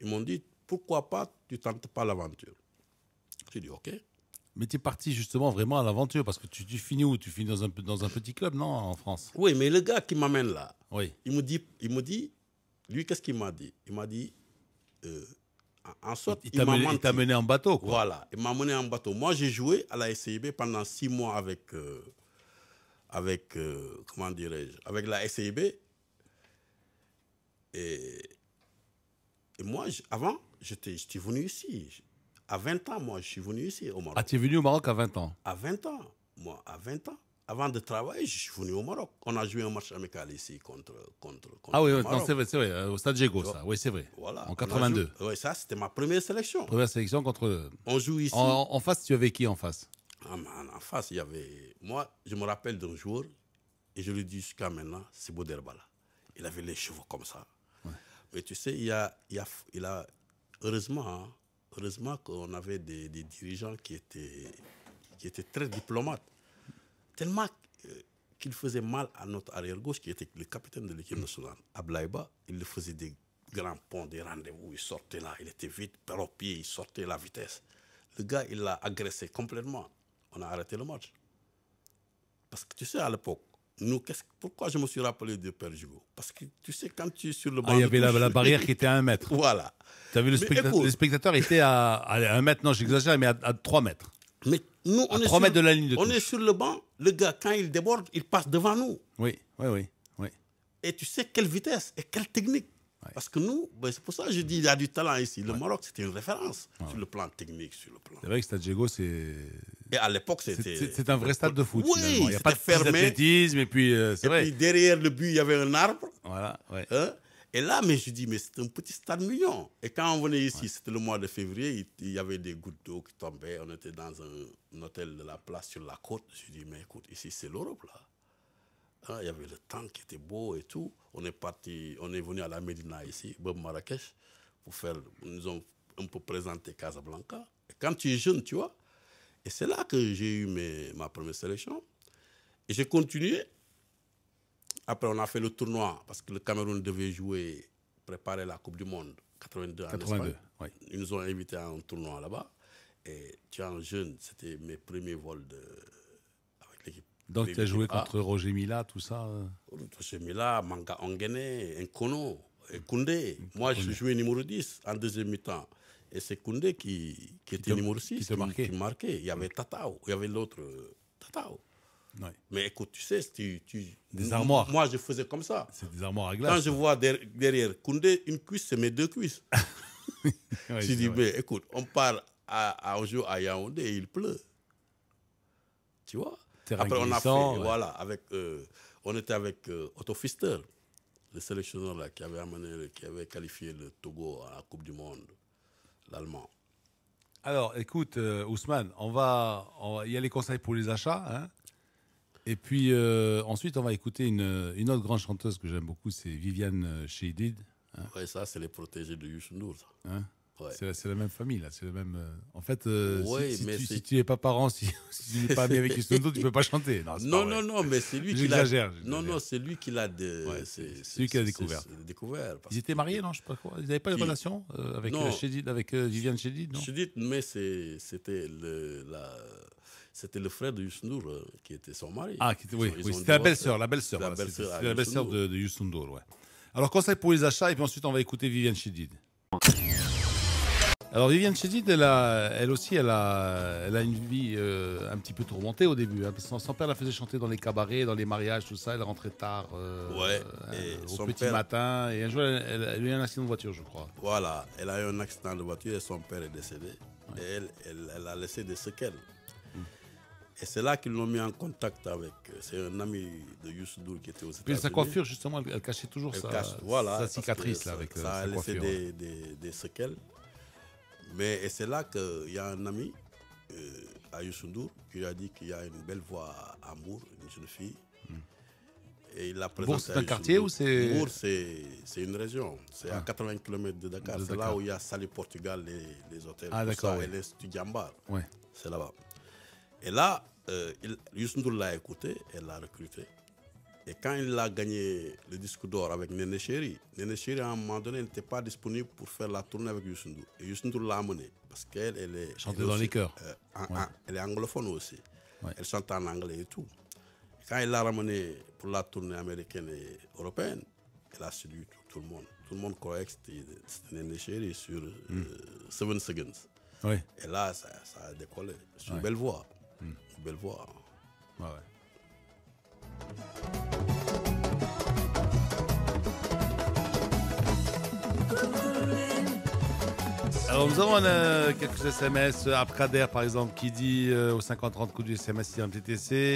Ils m'ont dit, pourquoi pas, tu tentes pas l'aventure. J'ai dit, OK. Mais tu es parti justement vraiment à l'aventure parce que tu, finis où Tu finis dans un, dans un petit club, non En France Oui, mais le gars qui m'amène là, il, me dit, il me dit lui, qu'est-ce qu'il m'a dit Il m'a dit euh, en sorte, il, il, il t'a mené, en bateau, quoi. Voilà, il m'a mené en bateau. Moi, j'ai joué à la SCIB pendant six mois avec, euh, avec euh, comment dirais-je, avec la SCIB. Et, et moi, avant, j'étais venu ici. À 20 ans, moi, je suis venu ici au Maroc. Ah, tu es venu au Maroc à 20 ans À 20 ans, moi, à 20 ans. Avant de travailler, je suis venu au Maroc. On a joué un match amical ici contre. contre, contre ah oui, c'est vrai, c'est vrai, euh, au Stade Gégo, ça. Oui, c'est vrai. Voilà. En 82. Oui, ça, c'était ma première sélection. Première sélection contre. Euh, On joue ici. En, face, tu avais qui en face ah, en, face, il y avait. Moi, je me rappelle d'un jour, et je lui dis jusqu'à maintenant, c'est Bouderbala. Il avait les cheveux comme ça. Mais tu sais, il, y a, il, a, il a. Heureusement, hein, heureusement qu'on avait des, dirigeants qui étaient, qui étaient très diplomates, tellement qu'il euh, qu'ils faisaient mal à notre arrière-gauche, qui était le capitaine de l'équipe nationale. Soudan. il faisait des grands ponts, des rendez-vous, il sortait là, il était vite, par au pied, il sortait la vitesse. Le gars, il l'a agressé complètement. On a arrêté le match. Parce que tu sais, à l'époque, nous, pourquoi je me suis rappelé de Père Parce que tu sais, quand tu es sur le ah, banc. il y avait la, barrière *laughs* qui était à un mètre. Voilà. Tu as vu, le, le spectateur était à, un mètre, non, j'exagère, mais à, trois 3 mètres. Mais nous, on, est sur, de la ligne de on est sur le banc, le gars, quand il déborde, il passe devant nous. oui, oui. oui. Et tu sais quelle vitesse et quelle technique. Parce que nous, ben, c'est pour ça que je dis qu'il y a du talent ici. Le Maroc, c'était une référence sur le plan technique, sur le plan. C'est vrai que Stade Diego, c'est. Et à l'époque, c'était. C'est un vrai stade de foot. Oui, finalement. il n'y a pas de fermé. et puis. Euh, et vrai. puis derrière le but, il y avait un arbre. Voilà, hein? Et là, mais je dis, mais c'est un petit stade mignon. Et quand on venait ici, c'était le mois de février, il, y avait des gouttes d'eau qui tombaient. On était dans un, un hôtel de la place sur la côte. Je dis, mais écoute, ici, c'est l'Europe, là. Hein, il y avait le temps qui était beau et tout. On est parti, on est venu à la Médina ici, Bob Marrakech, pour faire, nous ont un peu présenté Casablanca. Et quand tu es jeune, tu vois, et c'est là que j'ai eu mes, ma première sélection. Et j'ai continué. Après, on a fait le tournoi parce que le Cameroun devait jouer, préparer la Coupe du Monde 82 en Ils nous ont invités à un tournoi là-bas. Et tu es jeune, c'était mes premiers vols de, donc tu as joué contre Roger Mila, tout ça euh Roger Mila, Manga Ongene, Nkono, Koundé. Moi, je jouais numéro 10 en deuxième mi-temps. Et c'est Koundé qui, était numéro 6, qui, marquait. Il y avait Tatao, il y avait l'autre Tatao. Mais écoute, tu sais, tu, tu, des armoires. Moi, je faisais comme ça. C'est des armoires à glace. Quand je vois derrière, Koundé, une cuisse, c'est mes deux cuisses. *laughs* Tu dis, mais écoute, on part à, un jour à Yaoundé il pleut. Tu vois après, on a voilà, avec, euh, on était avec euh, Otto Fister, le sélectionneur là, qui avait amené, qui avait qualifié le Togo à la Coupe du Monde, l'Allemand. Alors, écoute, euh, Ousmane, on va, il y a les conseils pour les achats, hein. et puis ensuite on va écouter une, une autre grande chanteuse que j'aime beaucoup, c'est Viviane Chédid. Hein ça c'est les protégés de Yushnour. C'est, la, même famille, là. C'est le même. Euh, en fait, euh, si, tu, n'es pas parent, *laughs* si, tu n'es pas ami avec Isnondo, tu ne peux pas chanter. Non, non, non, mais c'est lui qui l'a. Non, non, c'est lui qui l'a. c'est, qui découvert. Ils étaient mariés, non Je sais pas quoi. Ils n'avaient pas de relation euh, avec Chédid, avec Viviane Chédid, non Chédid, mais c'était le la. C'était le frère de Yusundur qui était son mari. Ah, qui oui, c'était la belle-sœur, la belle-sœur. c'était la belle-sœur de, de ouais. Alors, conseil pour les achats, et puis ensuite, on va écouter Viviane Chidid. Alors Viviane Chedid, elle, aussi, elle a, a une vie euh, un petit peu tourmentée au début. Hein, son père la faisait chanter dans les cabarets, dans les mariages, tout ça. Elle rentrait tard euh, euh, au petit matin. Et un jour, elle, a eu un accident de voiture, je crois. Voilà, elle a eu un accident de voiture et son père est décédé. Et elle, a laissé des séquelles. Et c'est là qu'ils l'ont mis en contact avec. C'est un ami de Youssoudour qui était au états Puis sa coiffure, justement, elle, cachait toujours sa, cache, voilà, sa cicatrice. Là, avec ça a laissé des, des, des séquelles. Mais c'est là qu'il y a un ami euh, à Youssoundou qui a dit qu'il y a une belle voix à Mour, une jeune fille. Hmm. Et il l'a présenté. c'est un quartier ou c'est. Mour, c'est une région. C'est à 80 ah. km de Dakar. C'est là où il y a Salé Portugal, les, hôtels. Ah, d'accord. ouais. C'est là-bas. Et là, euh, l'a écouté, elle l'a recruté. Et quand il a gagné le disque d'or avec Nene Chéri, Nene Chéri à un moment donné n'était pas disponible pour faire la tournée avec Yusundu. Et Yusundu l'a amené parce qu'elle elle est. Chanteuse dans les cœurs. Euh, elle est anglophone aussi. Elle chante en anglais et tout. quand il l'a ramené pour la tournée américaine et européenne, elle a séduit tout, le monde. Tout le monde croyait que c'était Nene Chéri sur hmm. euh, Seven Seconds. Et là, ça, a décollé. C'est une belle voix. Hmm. Une belle voix. ouais. Alors nous avons euh, quelques SMS. Abkader par exemple qui dit euh, au 50-30 coup du SMS il y a un petit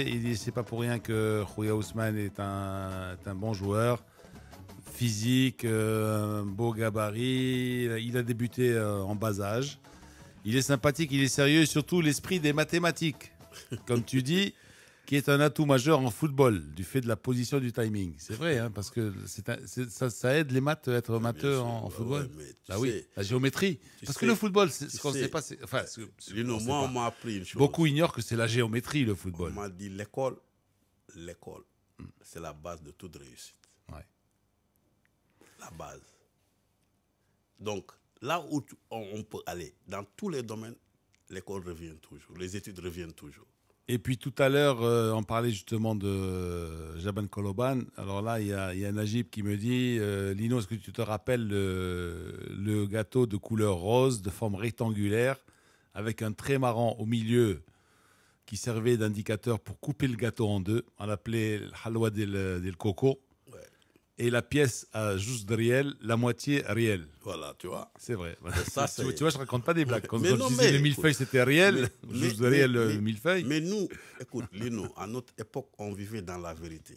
Il dit c'est pas pour rien que Khouya Ousmane est un, bon joueur. Physique, euh, beau gabarit. Il a débuté en bas âge. Il est sympathique, il est sérieux et surtout l'esprit des mathématiques. Comme tu dis, qui est un atout majeur en football du fait de la position du timing. C'est vrai, hein, parce que ça, aide les maths à être ah, matheux en, football. Bah oui, la géométrie. Parce que le football, ce qu'on ne sait pas, c'est. Enfin, moi, Beaucoup ignorent que c'est la géométrie, le football. On m'a dit l'école, l'école, c'est la base de toute réussite. La base. Donc, là où on peut aller, dans tous les domaines, l'école revient toujours, les études reviennent toujours. Et puis tout à l'heure, euh, on parlait justement de Jaban Koloban. Alors là, il y a, Najib qui me dit euh, Lino, est-ce que tu te rappelles le, gâteau de couleur rose, de forme rectangulaire, avec un trait marrant au milieu qui servait d'indicateur pour couper le gâteau en deux On l'appelait halwa del coco et la pièce à juste réel, la moitié réelle. Voilà, tu vois. C'est vrai. *laughs* tu, vois, je raconte pas des blagues. Quand, on disait non, mille c'était réel, mais, de *laughs* réel, euh, mille feuilles. Mais nous, écoute, Lino, à notre époque, on vivait dans la vérité.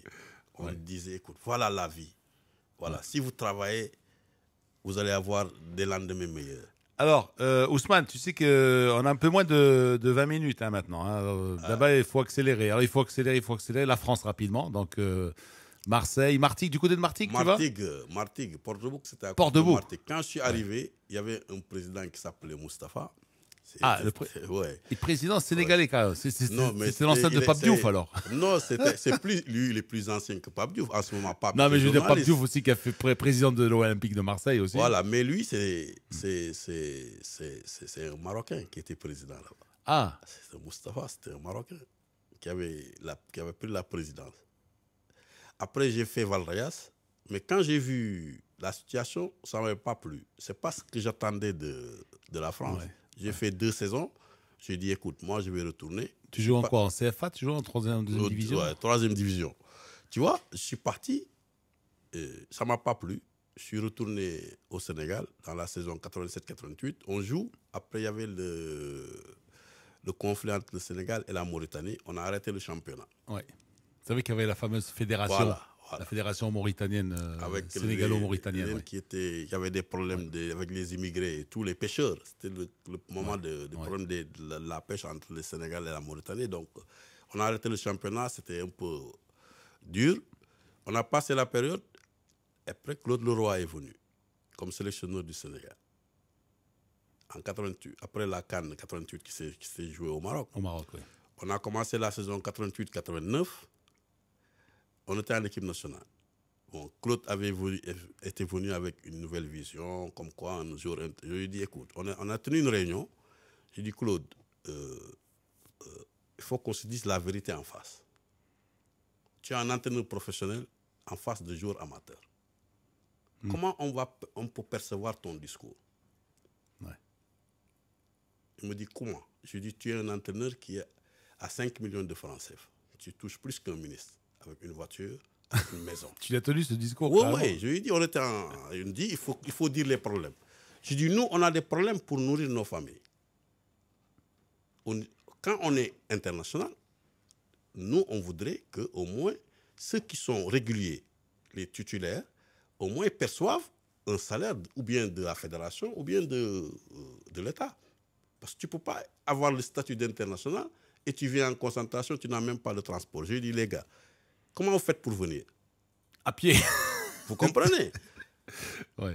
On disait, écoute, voilà la vie. Voilà, si vous travaillez, vous allez avoir des lendemains meilleurs. Alors, euh, Ousmane, tu sais qu'on euh, a un peu moins de, 20 minutes hein, maintenant. Là-bas, hein. Ah. il faut accélérer. Alors, il faut accélérer, il faut accélérer. La France rapidement. Donc, Marseille, Martigues, du côté de Martigues, Martigues tu vas Martigues, euh, bouc c'était à port de Martigues. Quand je suis arrivé, il y avait un président qui s'appelait Mustapha. Ah, le président sénégalais, quand même. C'était l'ancien de Pape Diouf, alors. Non, c'est plus, lui, il est plus ancien que Pape Diouf. En ce moment, Pape Non, mais je veux dire, Pape Diouf aussi, qui a fait président de l'Olympique de Marseille aussi. Voilà, mais lui, c'est hmm. un Marocain qui était président là-bas. Ah. C'est Mustapha, c'était un Marocain qui avait, qui avait pris la présidence. Après, j'ai fait valdrias Mais quand j'ai vu la situation, ça ne m'avait pas plu. Ce n'est pas ce que j'attendais de, la France. J'ai fait deux saisons. J'ai dit, écoute, moi, je vais retourner. Tu joues en quoi En CFA Tu joues en troisième, division troisième division. Tu vois, je suis parti. Euh, ça ne m'a pas plu. Je suis retourné au Sénégal dans la saison 87-88. On joue. Après, il y avait le, le conflit entre le Sénégal et la Mauritanie. On a arrêté le championnat. Ouais savez qu'il y avait la fameuse fédération. La fédération mauritanienne, euh, sénégalo-mauritanienne. Qui, était, avait des problèmes avec les immigrés, et tous les pêcheurs. C'était le, moment de, problème la, pêche entre le Sénégal et la Mauritanie. Donc, on a arrêté le championnat, c'était un peu dur. On a passé la période, et après Claude Leroy est venu comme sélectionneur du Sénégal. En 88, après la Cannes 88 qui s'est jouée au Maroc. Au Maroc oui. On a commencé la saison 88-89 on était à l'équipe nationale. Claude avait été était venu avec une nouvelle vision, comme quoi un jour, je lui ai dit, écoute, on a, tenu une réunion. J'ai dit, Claude, euh, euh, il faut qu'on se dise la vérité en face. Tu es un entraîneur professionnel en face de joueurs amateurs. Hmm. Comment on, va, on peut percevoir ton discours Il me dit, comment Je lui ai dit, tu es un entraîneur qui est à 5 millions de francs CFA. Tu touches plus qu'un ministre avec une voiture, *laughs* une maison. tu l'as tenu ce discours Oui, oui. Je lui ai dit, on Il dit, il faut, il faut dire les problèmes. Je dit, nous, on a des problèmes pour nourrir nos familles. quand on est international, nous, on voudrait que au moins ceux qui sont réguliers, les titulaires, au moins perçoivent un salaire ou bien de la fédération ou bien de, euh, de l'État. Parce que tu ne peux pas avoir le statut d'international et tu viens en concentration, tu n'as même pas le transport. Je dit, les gars, Comment vous faites pour venir À pied. *laughs* Vous comprenez Oui.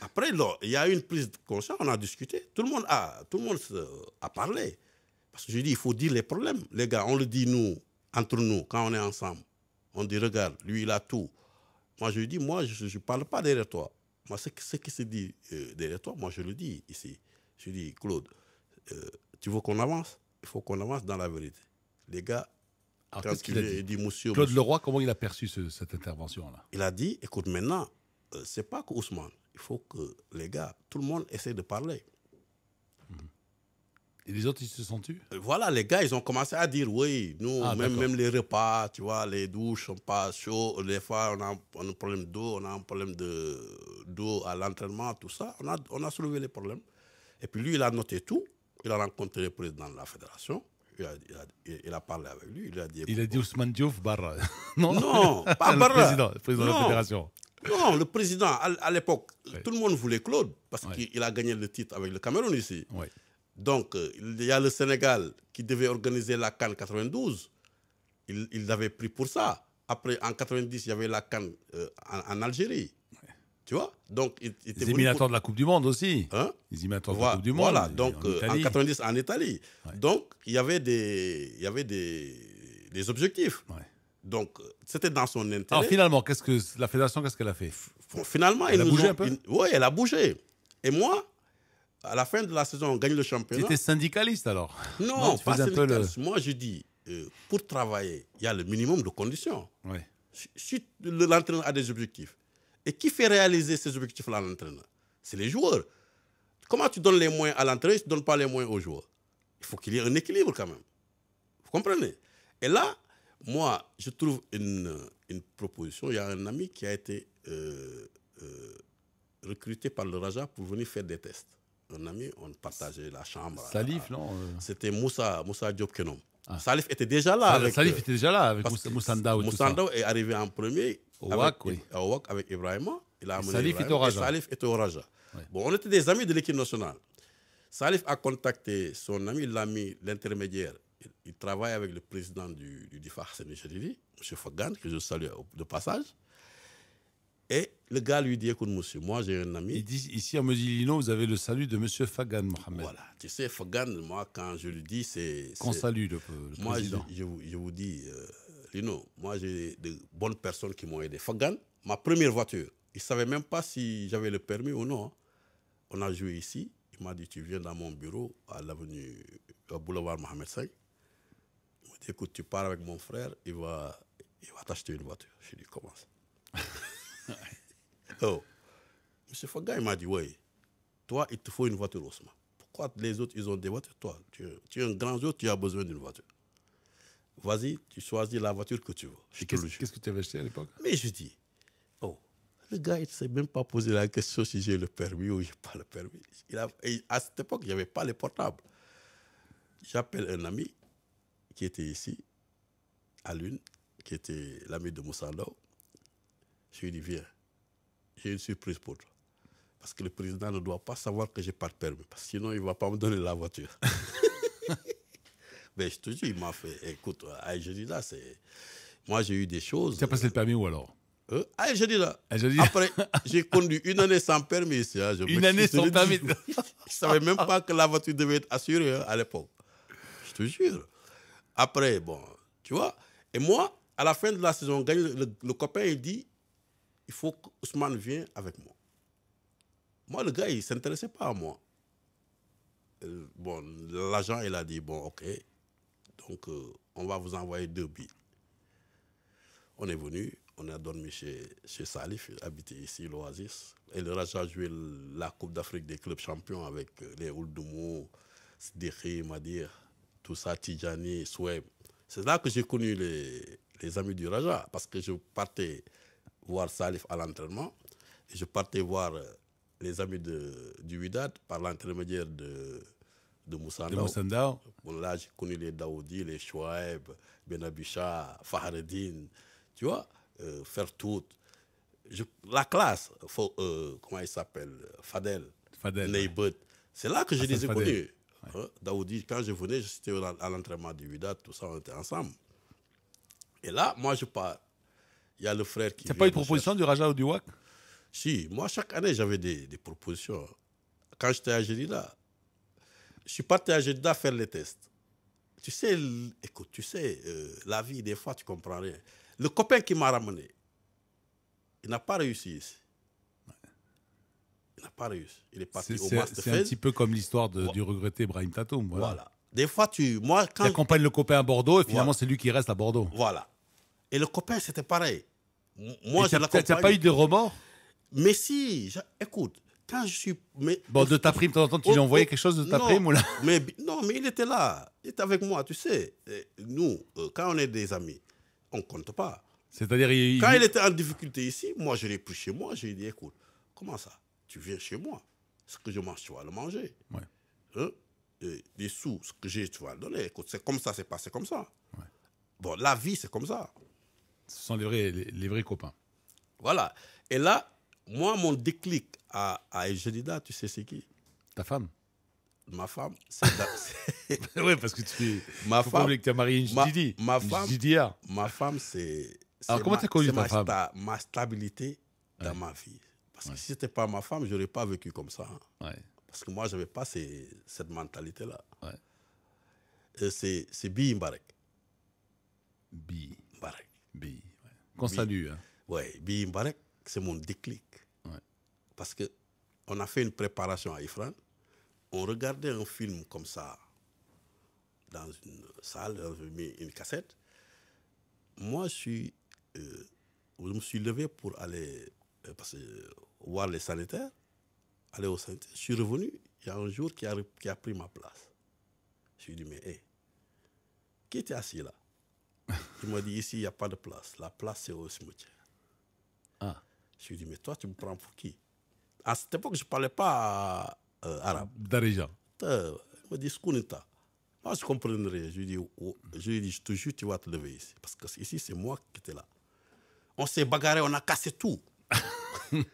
Après, il y a eu une prise de conscience, on a discuté. Tout le monde a, tout le monde a parlé. Parce que je dis, il faut dire les problèmes. Les gars, on le dit nous, entre nous, quand on est ensemble. On dit, regarde, lui, il a tout. Moi, je lui dis, moi, je ne parle pas derrière toi. Moi, ce, ce qui se dit euh, derrière toi, moi, je le dis ici. Je dis, Claude, euh, tu veux qu'on avance Il faut qu'on avance dans la vérité. Les gars, alors, quand qu a dit, monsieur, Claude Leroy, comment il a perçu cette intervention-là Il a dit, écoute, maintenant, ce euh, c'est pas que Il faut que les gars, tout le monde essaie de parler. Et les autres, ils se sont tués euh, Voilà, les gars, ils ont commencé à dire, oui, nous, ah, même, même, les repas, tu vois, les douches sont pas chaudes, les fois, on a, un problème d'eau, on a un problème d'eau à l'entraînement, tout ça. On a, on a soulevé les problèmes. Et puis lui, il a noté tout. Il a rencontré le président de la fédération il a, parlé avec lui. Il a dit, il a dit Ousmane Diouf Barra. *laughs* non, non pas le Barra. Président, la fédération. Non, le président, à, l'époque, tout le monde voulait Claude parce qu'il a gagné le titre avec le Cameroun ici. Donc, euh, il y a le Sénégal qui devait organiser la Cannes 92. Il l'avait pris pour ça. Après, en 90, il y avait la Cannes euh, en Algérie. Tu vois Donc, il, était Les de la Coupe du Monde aussi. Hein les éliminatoires de la Coupe du Monde. Voilà, donc en, euh, 90 en Italie. Donc, il y avait des, il y avait des, des objectifs. Donc, euh, c'était dans son intérêt. Alors finalement, qu'est-ce que la fédération, qu'est-ce qu'elle a fait Finalement, elle il a bougé un peu. Oui, elle a bougé. Et moi, à la fin de la saison, on gagne le championnat. Tu étais syndicaliste alors Non, pas syndicaliste. Moi, je dis, euh, pour travailler, il y a le minimum de conditions. Ouais. si l'entraîneur a des objectifs, et qui fait réaliser ces objectifs-là à l'entraîneur C'est les joueurs. Comment tu donnes les moyens à l'entraîneur si tu ne donnes pas les moyens aux joueurs Il faut qu'il y ait un équilibre quand même. Vous comprenez Et là, moi, je trouve une, proposition. Il y a un ami qui a été euh, euh, recruté par le Raja pour venir faire des tests. Un ami, on partageait la chambre. Salif, non euh? C'était Moussa, Moussa Diop Kenom. Ah. Salif était déjà là. Salif était déjà là avec Moussa, Moussa, Moussa, est arrivé en premier. Au WAC, oui. Au WAC avec Ibrahim. Il a amené Salif et Salif était au Raja. Bon, on était des amis de l'équipe nationale. Salif a contacté son ami, l'ami, l'intermédiaire. Il, travaille avec le président du, du DIFA, M. Fagan, que je salue de passage. Et le gars lui dit, écoute monsieur, moi j'ai un ami. Il dit, ici à Mozilino, vous avez le salut de M. Fagan Mohamed. Voilà, tu sais, Fagan, moi quand je lui dis, c'est... Qu'on salue le, président. Moi, Je, vous, dis, euh, Lino, moi j'ai de bonnes personnes qui m'ont aidé. Fagan, ma première voiture, il ne savait même pas si j'avais le permis ou non. Hein. On a joué ici. Il m'a dit Tu viens dans mon bureau à l'avenue, au boulevard Mohamed V. Il m'a dit Écoute, tu pars avec mon frère, il va, il va t'acheter une voiture. Je lui ai dit Comment *laughs* oh. Monsieur Fagan, il m'a dit Oui, toi, il te faut une voiture, Osman. Pourquoi les autres, ils ont des voitures Toi, tu, tu es un grand jour, tu as besoin d'une voiture vas-y, tu choisis la voiture que tu veux. qu'est-ce, que tu avais acheté à l'époque Mais je dis, oh, le gars, il ne s'est même pas posé la question si j'ai le permis ou j'ai pas le permis. à cette époque, il n'y avait pas les portables. J'appelle un ami qui était ici, à l'une, qui était l'ami de Moussando. Je lui dis, viens, j'ai une surprise pour toi. Parce que le président ne doit pas savoir que je n'ai pas de permis, parce que sinon il ne va pas me donner la voiture. *laughs* je te dis, il m'a fait. Écoute, dis euh, là c'est. Moi, j'ai eu des choses. Tu as passé le permis ou alors Je dis là Après, j'ai conduit une année sans permis hein, une année sans permis. *laughs* je ne savais même pas que la voiture devait être assurée hein, à l'époque. Je te jure. Après, bon, tu vois. Et moi, à la fin de la saison, le, copain, il dit il faut que Ousmane vienne avec moi. Moi, le gars, il ne s'intéressait pas à moi. Euh, bon, l'agent, il a dit bon, ok, donc, euh, on va vous envoyer deux billes. On est venu, on a dormi chez, chez Salif, habité ici, l'Oasis. Et le Raja a joué la Coupe d'Afrique des clubs champions avec euh, les Ouldoumo, Sdiri, Madir, tout ça, Tijani, Soueb. C'est là que j'ai connu les, amis du Raja, parce que je partais voir Salif à l'entraînement. Et je partais voir euh, les amis de, du Widad par l'intermédiaire de de Moussa Ndao. là, j'ai connu les Daoudi, les Chouaib, Benabicha, Fahreddin, tu vois, euh, tout. la classe, euh, comment il s'appelle Fadel, Fadel C'est là que je les ai connus. Hein, Daoudi, quand je venais, j'étais à l'entraînement du Vida, tout ça, on était ensemble. Et là, moi, je pars. Il y a le frère qui. C'est pas une proposition du Raja ou du Wak Si, moi, chaque année, j'avais des, propositions. Quand j'étais à Gérida, je suis parti à Jeddah faire les tests. Tu sais, écoute, tu sais, euh, la vie, des fois, tu comprends rien. Le copain qui m'a ramené, il n'a pas réussi ici. Il n'a pas réussi. Il est parti au C'est un petit peu comme l'histoire du regretté Brahim Tatoum. Voilà. Des fois, tu. Moi, quand. Tu accompagnes le copain à Bordeaux et finalement, c'est lui qui reste à Bordeaux. Voilà. Et le copain, c'était pareil. Moi, je Tu n'as pas eu de remords Mais si, écoute, quand je suis. bon, de ta prime, de temps en temps, tu lui oh, envoyais oh, quelque chose de ta prime ou là *laughs* mais, Non, mais il était là. Il était avec moi, tu sais. nous, euh, quand on est des amis, on ne compte pas. C'est-à-dire. Quand il était en difficulté ici, moi, je l'ai pris chez moi. Je lui ai dit écoute, comment ça Tu viens chez moi. Ce que je mange, tu vas le manger. Ouais. Hein? les sous, ce que j'ai, tu vas le donner. Écoute, c'est comme ça, c'est passé comme ça. Bon, la vie, c'est comme ça. Ce sont les vrais, les vrais copains. Voilà. Et là, moi, mon déclic à, à tu sais, c'est qui Ta femme Ma femme, c'est. *laughs* *laughs* oui, parce que tu. es Ma femme. que tu marié une ma, Ma femme. Ma femme, c'est. Alors, comment tu as connu ta ma, femme Ma stabilité dans ma vie. Parce que si ce n'était pas ma femme, je n'aurais pas vécu comme ça. Hein. Parce que moi, je n'avais pas cette mentalité-là. Euh, c'est Bi Mbarek. Bi. Mbarek. Bi. Qu'on salue. Hein. Oui, Bi Mbarek c'est mon déclic. Parce que on a fait une préparation à Ifran. On regardait un film comme ça dans une salle, une cassette. Moi, je suis, euh, me suis levé pour aller euh, euh, voir les sanitaires, aller au sanitaire. Je suis revenu, il y a un jour qui a, pris ma place. Je lui ai dit, mais hé, qui était assis là *laughs* Il m'a dit, ici, il n'y a pas de place. La place, c'est au cimetière. Je lui ai dit, mais toi, tu me prends pour qui À cette époque, je ne parlais pas euh, arabe. Darija. Euh, il me dit, ce Moi, je ne comprenais rien. Je lui ai dit, oh, je, lui te jure, tu vas te lever ici. Parce que ici, c'est moi qui étais là. On s'est bagarré, on a cassé tout. *laughs*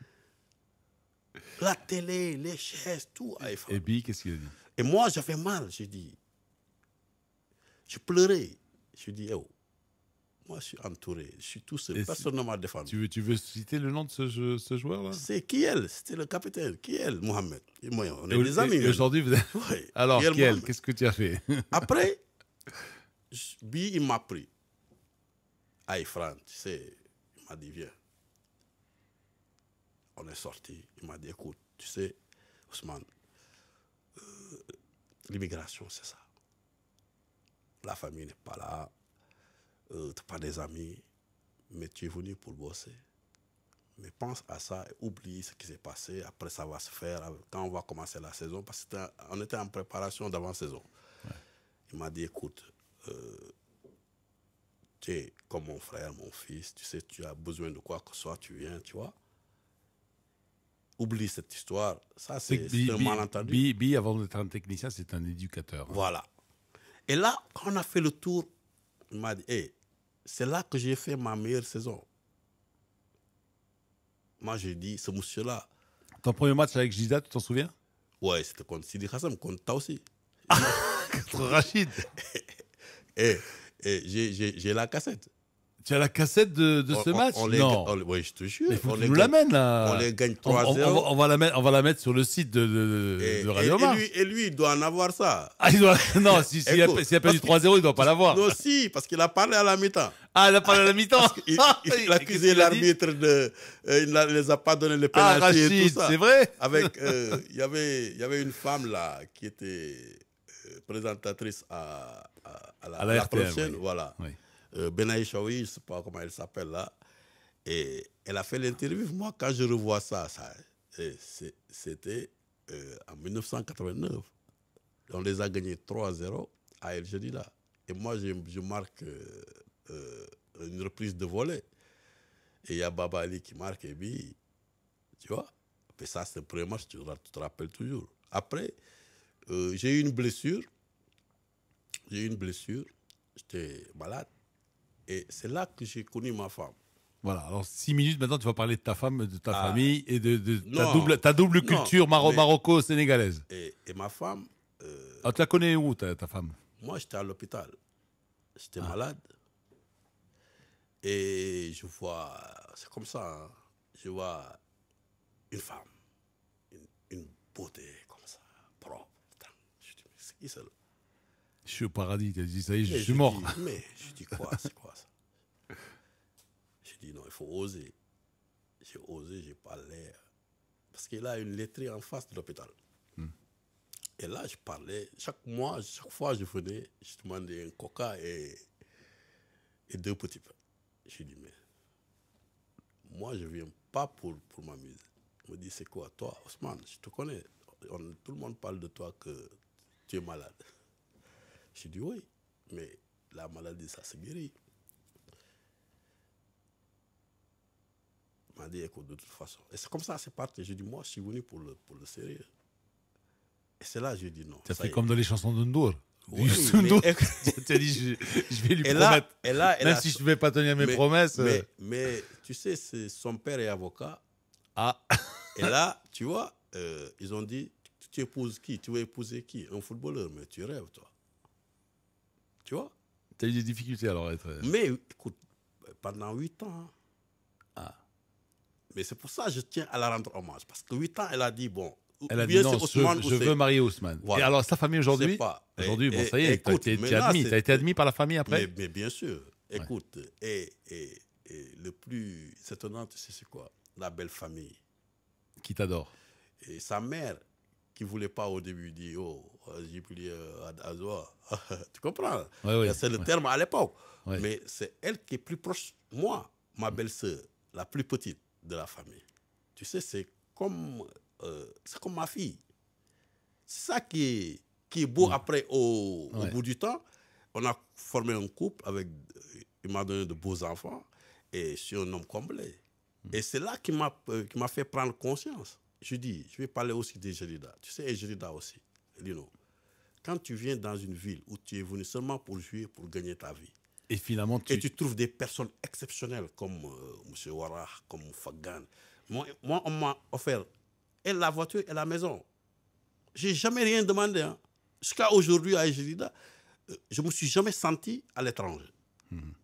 La télé, les chaises, tout. Et puis, qu'est-ce qu'il a dit Et moi, j'avais mal. J'ai dit, je pleurais. Je lui ai dit, eh oh, moi, je suis entouré. Je suis tout seul. Personne ne m'a défendu. Tu veux, tu veux citer le nom de ce, joueur-là C'est Kiel. C'était le capitaine. Kiel Mohamed. on est des amis. Hein. Aujourd'hui, vous êtes. *laughs* Alors, qu'est-ce que tu as fait *laughs* Après, il m'a pris. Aïe, ah, Ifran, tu sais, il m'a dit, viens. On est sorti. Il m'a dit, écoute, tu sais, Ousmane, euh, l'immigration, c'est ça. La famille n'est pas là. Euh, tu n'as pas des amis, mais tu es venu pour bosser. Mais pense à ça et oublie ce qui s'est passé. Après, ça va se faire quand on va commencer la saison, parce qu'on était en préparation d'avant-saison. Il m'a dit, écoute, euh, tu es comme mon frère, mon fils, tu sais, tu as besoin de quoi que ce soit, tu viens, tu vois. Oublie cette histoire. Ça, c'est un malentendu. Bi, bi, avant d'être un technicien, c'est un éducateur. Hein. Voilà. Et là, quand on a fait le tour, il m'a dit, hé, c'est là que j'ai fait ma meilleure saison. Moi, j'ai dit, ce monsieur-là. Ton premier match avec Giza, tu t'en souviens Ouais, c'était contre Sidi Hassam, contre toi aussi. *laughs* contre Rachid. et, *laughs* et eh, eh, j'ai la cassette. Tu as la cassette de, ce match Non. oui, je te jure. Mais on nous l'amène On les gagne 3 on, on, va la mettre, on va la mettre sur le site de, Radio Mars. et, lui, il doit en avoir ça. Ah, *laughs* non, s'il si, si a, perdu 3-0, il ne doit pas l'avoir. Non, si, parce qu'il a parlé à la mi-temps. Ah, il a parlé à la mi-temps *laughs* ah, il, a accusé l'arbitre de. Euh, il ne les a pas donné le pénalty ah, et tout ça. C'est vrai Avec. Euh, y Il y avait une femme là qui était euh, présentatrice à, à, la, à la, Voilà. Oui euh, Benaïchaoui, je ne sais pas comment elle s'appelle là, et elle a fait l'interview. Moi, quand je revois ça, ça eh, c'était euh, en 1989. On les a gagnés 3-0 à El là, Et moi, je, marque euh, euh, une reprise de volet. Et il y a Baba Ali qui marque, et puis, tu vois. Mais ça, c'est le premier match, tu, te rappelles toujours. Après, j'ai eu une blessure. J'ai eu une blessure. J'étais malade. Et c'est là que j'ai connu ma femme. Voilà, alors six minutes maintenant, tu vas parler de ta femme, de ta ah. famille et de, ta, double, ta double culture maro maroco-sénégalaise. Et, ma femme. Euh, ah, tu la connais où, ta, femme Moi, j'étais à l'hôpital. J'étais ah. malade. Et je vois, c'est comme ça, hein. je vois une femme, une, beauté comme ça, propre. je dis, mais c'est qui celle je suis au paradis. Tu as dit, ça y est, je suis mort. mais je dis quoi C'est quoi ça *laughs* J'ai dit, non, il faut oser. J'ai osé, j'ai pas l'air. Parce qu'il a une lettrée en face de l'hôpital. Hmm. Et là, je parlais. Chaque mois, chaque fois, je venais, je demandais un coca et, et deux petits pains. Je dis, mais moi, je viens pas pour, pour m'amuser. Je me dit, c'est quoi Toi, Osman je te connais. tout le monde parle de toi que tu es malade. J'ai dit oui, mais la maladie, ça se guérit. m'a dit, écoute, de toute façon. Et c'est comme ça, c'est parti. J'ai dit, moi, je suis venu pour le, pour le sérieux. Et c'est là j'ai dit non. c'est fait comme dans les chansons d'Undour. Oui, *laughs* t'as dit, je, je, vais lui et promettre. Là, Même si je ne vais pas tenir mes promesses. Euh. Mais, tu sais, son père est avocat. Ah. et là, tu vois, euh, ils ont dit, tu, tu épouses qui Tu veux épouser qui Un footballeur, mais tu rêves, toi. Tu vois Tu as eu des difficultés alors à être. Euh, mais écoute, pendant 8 ans. Hein. Ah. Mais c'est pour ça que je tiens à la rendre hommage. Parce que 8 ans, elle a dit bon. Elle a dit non, je, veux marier Ousmane. Et alors, sa famille aujourd'hui Aujourd'hui, bon, ça y est, tu as, été admis. été admis par la famille après mais, bien sûr. Écoute, et, et, le plus étonnant, c'est quoi La belle famille. Qui t'adore. Et sa mère, qui ne voulait pas au début dire Oh, j'ai pris euh, à Azoa. *laughs* tu comprends C'est le terme à l'époque. Mais c'est elle qui est plus proche, moi, ma belle-sœur, la plus petite de la famille. Tu sais, c'est comme, euh, comme ma fille. C'est ça qui est, qui est beau après, au, bout du temps. On a formé un couple avec. Il m'a donné de beaux enfants et je suis un homme complet mm. Et c'est là qui m'a euh, fait prendre conscience je dis, je vais parler aussi des Tu sais, Jérida aussi, Lino. Quand tu viens dans une ville où tu es venu seulement pour jouer, pour gagner ta vie. Et finalement, tu... trouves des personnes exceptionnelles comme euh, M. Warah, comme Fagan. Moi, on m'a offert la voiture et la maison. Je n'ai jamais rien demandé. Hein. Jusqu'à aujourd'hui, à Ejérida, euh, je ne me suis jamais senti à l'étranger. Mhm.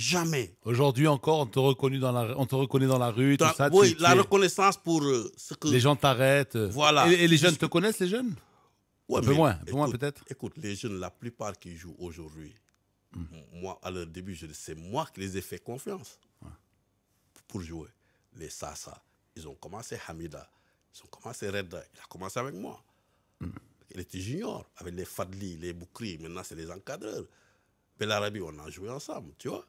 Jamais. Aujourd'hui encore, on te, reconnaît dans la, on te dans la rue, tout ça. Oui, la reconnaissance pour euh, ce que. Les gens t'arrêtent. Voilà. Et, les jeunes te connaissent, les jeunes ouais, Un peu moins, moins peut-être. Écoute, les jeunes, la plupart qui jouent aujourd'hui, hmm. moi, à leur début, c'est moi qui les ai fait confiance pour jouer. Les Sasa, ils ont commencé Hamida, ils ont commencé Redda, il a commencé avec moi. Hmm. Il était junior, avec les Fadli, les Boukri, maintenant c'est les encadreurs. Mais Arabi, on a joué ensemble, tu vois.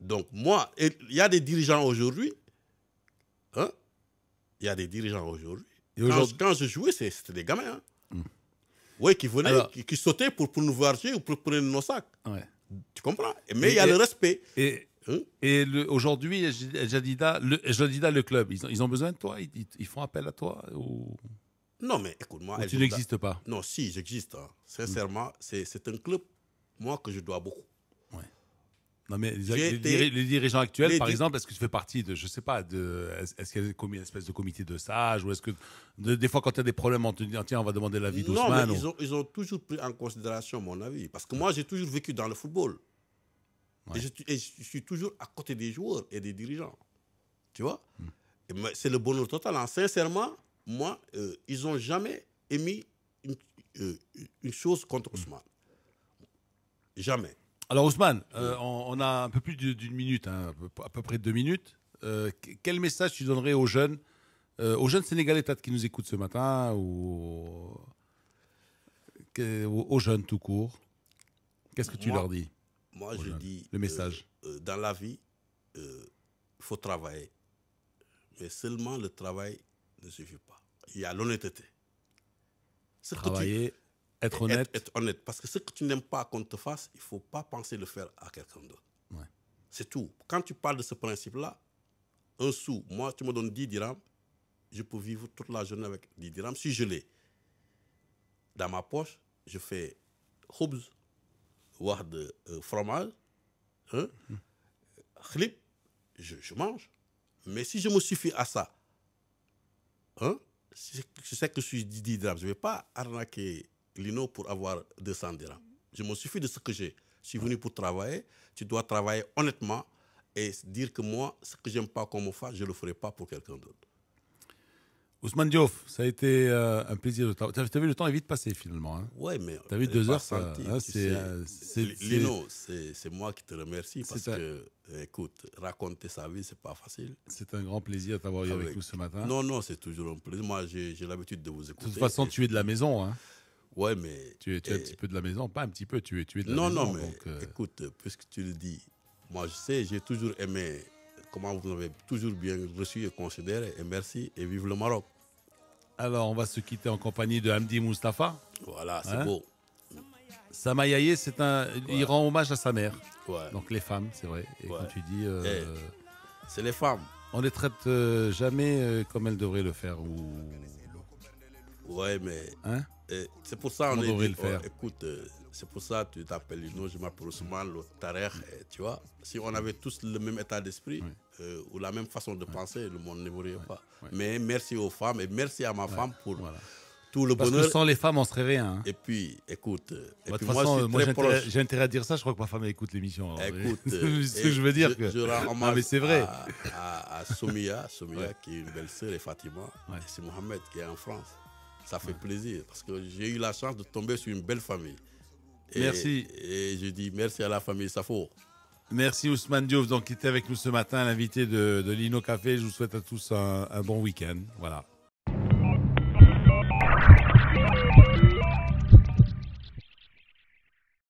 Donc moi, il y a des dirigeants aujourd'hui, hein, il y a des dirigeants aujourd'hui. quand, je jouais, c'était des gamins. Hein. Mm. Oui, qui venaient, qui, sautaient pour, pour nous voir jouer ou pour prendre nos sacs. Tu comprends Mais il y a le respect. Et, hein? et aujourd'hui, Jadida le, Jadida, le club, ils ont, besoin de toi ils, font appel à toi Non, mais écoute-moi. Tu n'existes pas Non, si, j'existe. Mm. Sincèrement, c'est un club, moi, que je dois beaucoup. Non, mais les, dirigeants actuels, par exemple, est-ce que tu fais partie de, je sais pas, est-ce qu'il y a une espèce de comité de sages ou est-ce que, des fois, quand tu as des problèmes, on te dit, ah, tiens, on va demander l'avis d'Ousmane Non, mais ils, ont, toujours pris en considération mon avis. Parce que moi, j'ai toujours vécu dans le football. Et, je, suis toujours à côté des joueurs et des dirigeants. Tu vois hmm. C'est le bonheur total. Hein. Sincèrement, moi, euh, ils n'ont jamais émis une, euh, une chose contre hmm. Ousmane. Jamais. Alors Ousmane, euh, on, a un peu plus d'une minute, hein, à peu près deux minutes. Euh, quel message tu donnerais aux jeunes, euh, aux jeunes Sénégalais qui nous écoutent ce matin, ou aux jeunes tout court Qu'est-ce que tu leur dis Moi, je dis le message. dans la vie, il faut travailler, mais seulement le travail ne suffit pas. Il y a l'honnêteté. Travailler, être honnête. Être, honnête. Parce que ce que tu n'aimes pas qu'on te fasse, il ne faut pas penser le faire à quelqu'un d'autre. C'est tout. Quand tu parles de ce principe-là, un sou, moi, tu me donnes 10 dirhams, je peux vivre toute la journée avec 10 dirhams. Si je l'ai dans ma poche, je fais hubs, voire euh, fromage, hein, je, mange. Mais si je me suffis à ça, hein, je sais que je suis 10 dirhams, je ne vais pas arnaquer lino pour avoir 200 dirhams. Je me suffis de ce que j'ai. Je suis venu pour travailler. Tu dois travailler honnêtement et dire que moi, ce que j'aime pas qu'on me fasse, je le ferai pas pour quelqu'un d'autre. Ousmane Diouf, ça a été euh, un plaisir de t'avoir. as vu, le temps est vite passé finalement. Hein. Oui, mais. Tu as vu euh, deux heures, hein, euh, c'est, Lino, c'est moi qui te remercie parce que, écoute, raconter sa vie, c'est pas facile. C'est un grand plaisir de t'avoir eu avec... nous ce matin. Non, non, c'est toujours un plaisir. Moi, j'ai, l'habitude de vous écouter. De toute façon, tu es de la maison. Hein. Ouais, mais. Tu es, tu un petit peu de la maison, pas un petit peu, tu es, tu de la non, maison. Non, non, mais euh, écoute, puisque tu le dis, moi je sais, j'ai toujours aimé comment vous m'avez toujours bien reçu et considéré, et merci, et vive le Maroc. Alors, on va se quitter en compagnie de Hamdi Mustafa. Voilà, c'est hein? beau. Samayaye, c'est un. Il rend hommage à sa mère. Donc les femmes, c'est vrai. Et quand tu dis. Euh, eh, c'est les femmes. On les traite euh, jamais comme elles devraient le faire ou Ouais, mais. Hein? Eh, c'est pour ça on, on le faire. Oh, écoute, euh, c'est pour ça que tu t'appelles Lino, je m'appelle Ousmane, le Tarek, eh, tu vois. Si on avait tous le même état d'esprit euh, ou la même façon de penser, le monde ne oui. pas. Mais merci aux femmes et merci à ma femme pour. tout le Parce Que sans les femmes, on serait rien. Hein. Et puis, écoute. Euh, bah, moi, j'ai intérêt, à dire ça. Je crois que ma femme écoute l'émission. Écoute, *laughs* ce que je veux dire. que... rends *laughs* hommage c'est vrai. À, à, Soumia, qui est une belle sœur, et Fatima. c'est Mohamed qui est en France ça fait plaisir parce que j'ai eu la chance de tomber sur une belle famille. merci. Et je dis merci à la famille Safo. Merci Ousmane Diouf, donc, qui était avec nous ce matin, l'invité de, de Lino Café. Je vous souhaite à tous un, un bon week-end. Voilà.